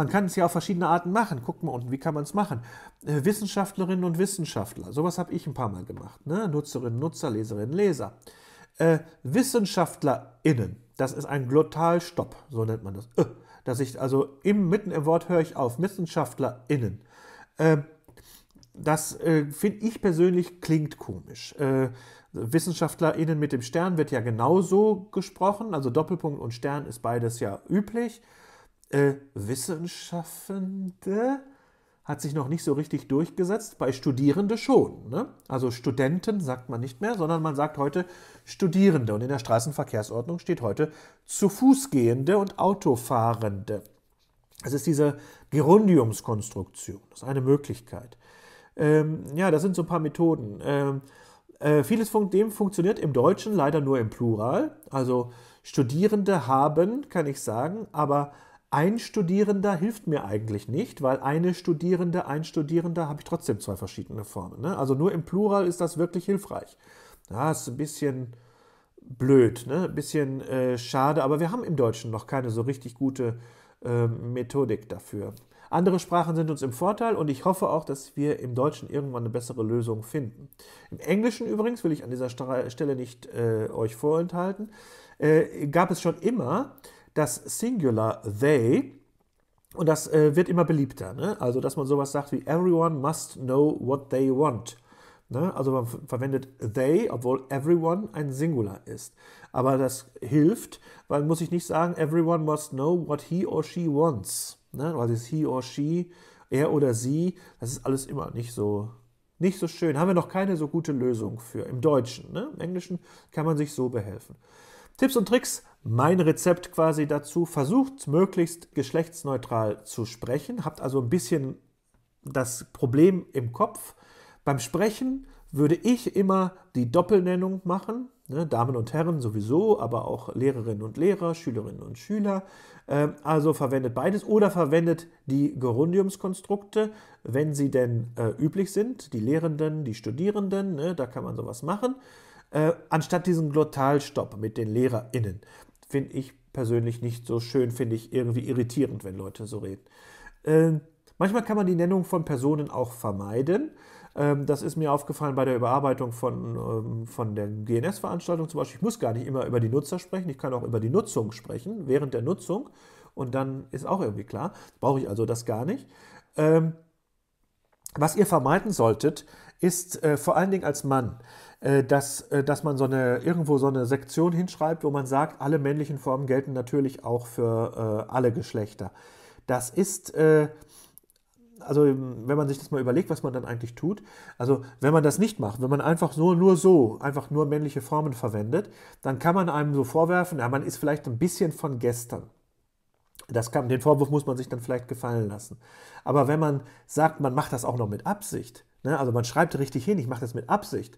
man kann es ja auf verschiedene Arten machen. Guck mal unten, wie kann man es machen? Äh, Wissenschaftlerinnen und Wissenschaftler, sowas habe ich ein paar Mal gemacht. Ne? Nutzerinnen, Nutzer, Leserinnen, Leser. Äh, WissenschaftlerInnen, das ist ein Glottalstopp, so nennt man das. Äh, dass ich also im, mitten im Wort höre ich auf, WissenschaftlerInnen. Ähm, äh, das finde ich persönlich klingt komisch. Äh, WissenschaftlerInnen mit dem Stern wird ja genauso gesprochen, also Doppelpunkt und Stern ist beides ja üblich äh, Wissenschaftende hat sich noch nicht so richtig durchgesetzt, bei Studierende schon. Ne? Also Studenten sagt man nicht mehr, sondern man sagt heute Studierende. Und in der Straßenverkehrsordnung steht heute zu Fußgehende und Autofahrende. Es ist diese Gerundiumskonstruktion, das ist eine Möglichkeit. Ähm, ja, das sind so ein paar Methoden. Ähm, äh, vieles von dem funktioniert im Deutschen leider nur im Plural. Also Studierende haben, kann ich sagen, aber ein Studierender hilft mir eigentlich nicht, weil eine Studierende, ein Studierender habe ich trotzdem zwei verschiedene Formen. Ne? Also nur im Plural ist das wirklich hilfreich. Ja, ist ein bisschen blöd, ne? ein bisschen äh, schade, aber wir haben im Deutschen noch keine so richtig gute äh, Methodik dafür. Andere Sprachen sind uns im Vorteil und ich hoffe auch, dass wir im Deutschen irgendwann eine bessere Lösung finden. Im Englischen übrigens will ich an dieser Stelle nicht äh, euch vorenthalten, äh, gab es schon immer das Singular they. Und das äh, wird immer beliebter. Ne? Also, dass man sowas sagt wie everyone must know what they want. Ne? Also man verwendet they, obwohl everyone ein Singular ist. Aber das hilft, weil muss ich nicht sagen, everyone must know what he or she wants. Ne? Weil also, das he or she, er oder sie, das ist alles immer nicht so, nicht so schön. Haben wir noch keine so gute Lösung für im Deutschen. Ne? Im Englischen kann man sich so behelfen. Tipps und Tricks mein Rezept quasi dazu. Versucht möglichst geschlechtsneutral zu sprechen, habt also ein bisschen das Problem im Kopf. Beim Sprechen würde ich immer die Doppelnennung machen. Ne? Damen und Herren sowieso, aber auch Lehrerinnen und Lehrer, Schülerinnen und Schüler. Ähm, also verwendet beides oder verwendet die Gerundiumskonstrukte, wenn sie denn äh, üblich sind. Die Lehrenden, die Studierenden, ne? da kann man sowas machen. Äh, anstatt diesen Glottalstopp mit den LehrerInnen finde ich persönlich nicht so schön, finde ich irgendwie irritierend, wenn Leute so reden. Ähm, manchmal kann man die Nennung von Personen auch vermeiden. Ähm, das ist mir aufgefallen bei der Überarbeitung von, ähm, von der GNS-Veranstaltung zum Beispiel. Ich muss gar nicht immer über die Nutzer sprechen, ich kann auch über die Nutzung sprechen, während der Nutzung. Und dann ist auch irgendwie klar, brauche ich also das gar nicht. Ähm, was ihr vermeiden solltet, ist äh, vor allen Dingen als Mann äh, dass, äh, dass man so eine, irgendwo so eine Sektion hinschreibt, wo man sagt, alle männlichen Formen gelten natürlich auch für äh, alle Geschlechter. Das ist, äh, also wenn man sich das mal überlegt, was man dann eigentlich tut, also wenn man das nicht macht, wenn man einfach nur, nur so, einfach nur männliche Formen verwendet, dann kann man einem so vorwerfen, ja, man ist vielleicht ein bisschen von gestern. Das kann, den Vorwurf muss man sich dann vielleicht gefallen lassen. Aber wenn man sagt, man macht das auch noch mit Absicht, ne, also man schreibt richtig hin, ich mache das mit Absicht,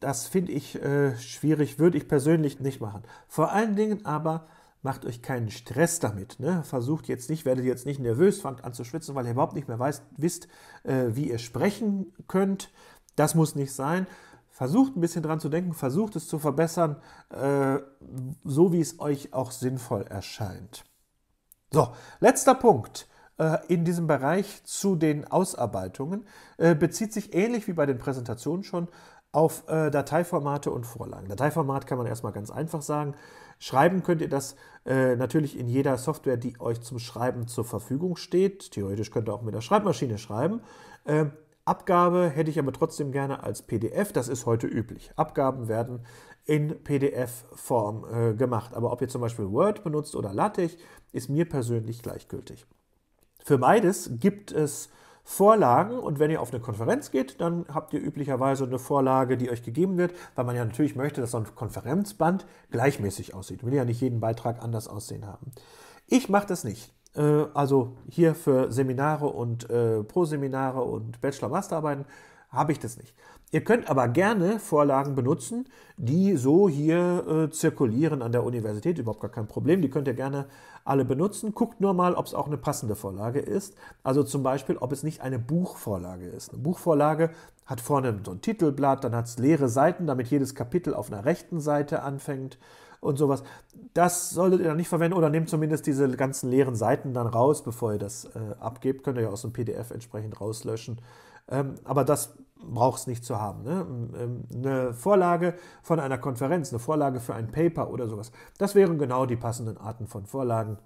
das finde ich äh, schwierig, würde ich persönlich nicht machen. Vor allen Dingen aber macht euch keinen Stress damit. Ne? Versucht jetzt nicht, werdet jetzt nicht nervös, fangt an zu schwitzen, weil ihr überhaupt nicht mehr weißt, wisst, äh, wie ihr sprechen könnt. Das muss nicht sein. Versucht ein bisschen dran zu denken, versucht es zu verbessern, äh, so wie es euch auch sinnvoll erscheint. So, letzter Punkt äh, in diesem Bereich zu den Ausarbeitungen äh, bezieht sich ähnlich wie bei den Präsentationen schon auf äh, Dateiformate und Vorlagen. Dateiformat kann man erstmal ganz einfach sagen. Schreiben könnt ihr das äh, natürlich in jeder Software, die euch zum Schreiben zur Verfügung steht. Theoretisch könnt ihr auch mit der Schreibmaschine schreiben. Äh, Abgabe hätte ich aber trotzdem gerne als PDF. Das ist heute üblich. Abgaben werden in PDF-Form äh, gemacht. Aber ob ihr zum Beispiel Word benutzt oder LaTeX, ist mir persönlich gleichgültig. Für beides gibt es Vorlagen und wenn ihr auf eine Konferenz geht, dann habt ihr üblicherweise eine Vorlage, die euch gegeben wird, weil man ja natürlich möchte, dass so ein Konferenzband gleichmäßig aussieht. Man will ja nicht jeden Beitrag anders aussehen haben. Ich mache das nicht. Äh, also hier für Seminare und äh, Pro-Seminare und Bachelor-Masterarbeiten habe ich das nicht. Ihr könnt aber gerne Vorlagen benutzen, die so hier äh, zirkulieren an der Universität, überhaupt gar kein Problem. Die könnt ihr gerne alle benutzen. Guckt nur mal, ob es auch eine passende Vorlage ist. Also zum Beispiel, ob es nicht eine Buchvorlage ist. Eine Buchvorlage hat vorne so ein Titelblatt, dann hat es leere Seiten, damit jedes Kapitel auf einer rechten Seite anfängt und sowas. Das solltet ihr dann nicht verwenden oder nehmt zumindest diese ganzen leeren Seiten dann raus, bevor ihr das äh, abgebt. Könnt ihr ja aus dem PDF entsprechend rauslöschen. Ähm, aber das brauchst nicht zu haben. Ne? Ähm, ähm, eine Vorlage von einer Konferenz, eine Vorlage für ein Paper oder sowas. Das wären genau die passenden Arten von Vorlagen,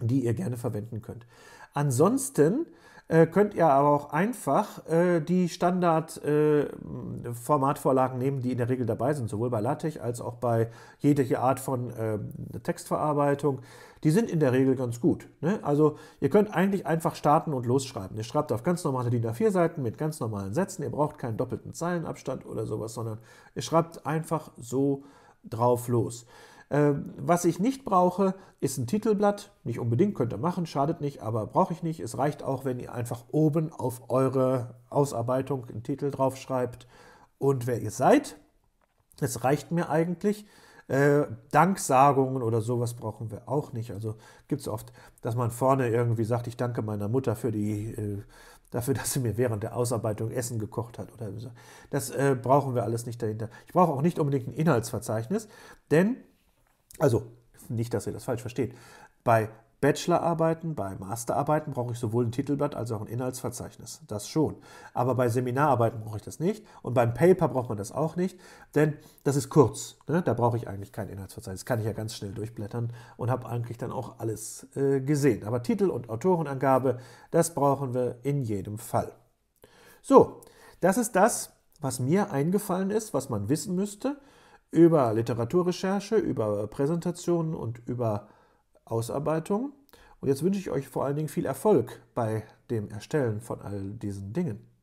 die ihr gerne verwenden könnt. Ansonsten äh, könnt ihr aber auch einfach äh, die Standard-Formatvorlagen äh, nehmen, die in der Regel dabei sind, sowohl bei LaTeX als auch bei jeglicher Art von äh, Textverarbeitung. Die sind in der Regel ganz gut. Ne? Also ihr könnt eigentlich einfach starten und losschreiben. Ihr schreibt auf ganz normale DIN A4 Seiten mit ganz normalen Sätzen. Ihr braucht keinen doppelten Zeilenabstand oder sowas, sondern ihr schreibt einfach so drauf los. Ähm, was ich nicht brauche, ist ein Titelblatt. Nicht unbedingt, könnt ihr machen, schadet nicht, aber brauche ich nicht. Es reicht auch, wenn ihr einfach oben auf eure Ausarbeitung einen Titel draufschreibt und wer ihr seid. Es reicht mir eigentlich. Äh, Danksagungen oder sowas brauchen wir auch nicht. Also gibt es oft, dass man vorne irgendwie sagt, ich danke meiner Mutter für die, äh, dafür, dass sie mir während der Ausarbeitung Essen gekocht hat oder so. Das äh, brauchen wir alles nicht dahinter. Ich brauche auch nicht unbedingt ein Inhaltsverzeichnis, denn also, nicht, dass ihr das falsch versteht. Bei Bachelorarbeiten, bei Masterarbeiten brauche ich sowohl ein Titelblatt als auch ein Inhaltsverzeichnis. Das schon. Aber bei Seminararbeiten brauche ich das nicht. Und beim Paper braucht man das auch nicht, denn das ist kurz. Ne? Da brauche ich eigentlich kein Inhaltsverzeichnis. Das kann ich ja ganz schnell durchblättern und habe eigentlich dann auch alles äh, gesehen. Aber Titel und Autorenangabe, das brauchen wir in jedem Fall. So, das ist das, was mir eingefallen ist, was man wissen müsste über Literaturrecherche, über Präsentationen und über Ausarbeitung. Und jetzt wünsche ich euch vor allen Dingen viel Erfolg bei dem Erstellen von all diesen Dingen.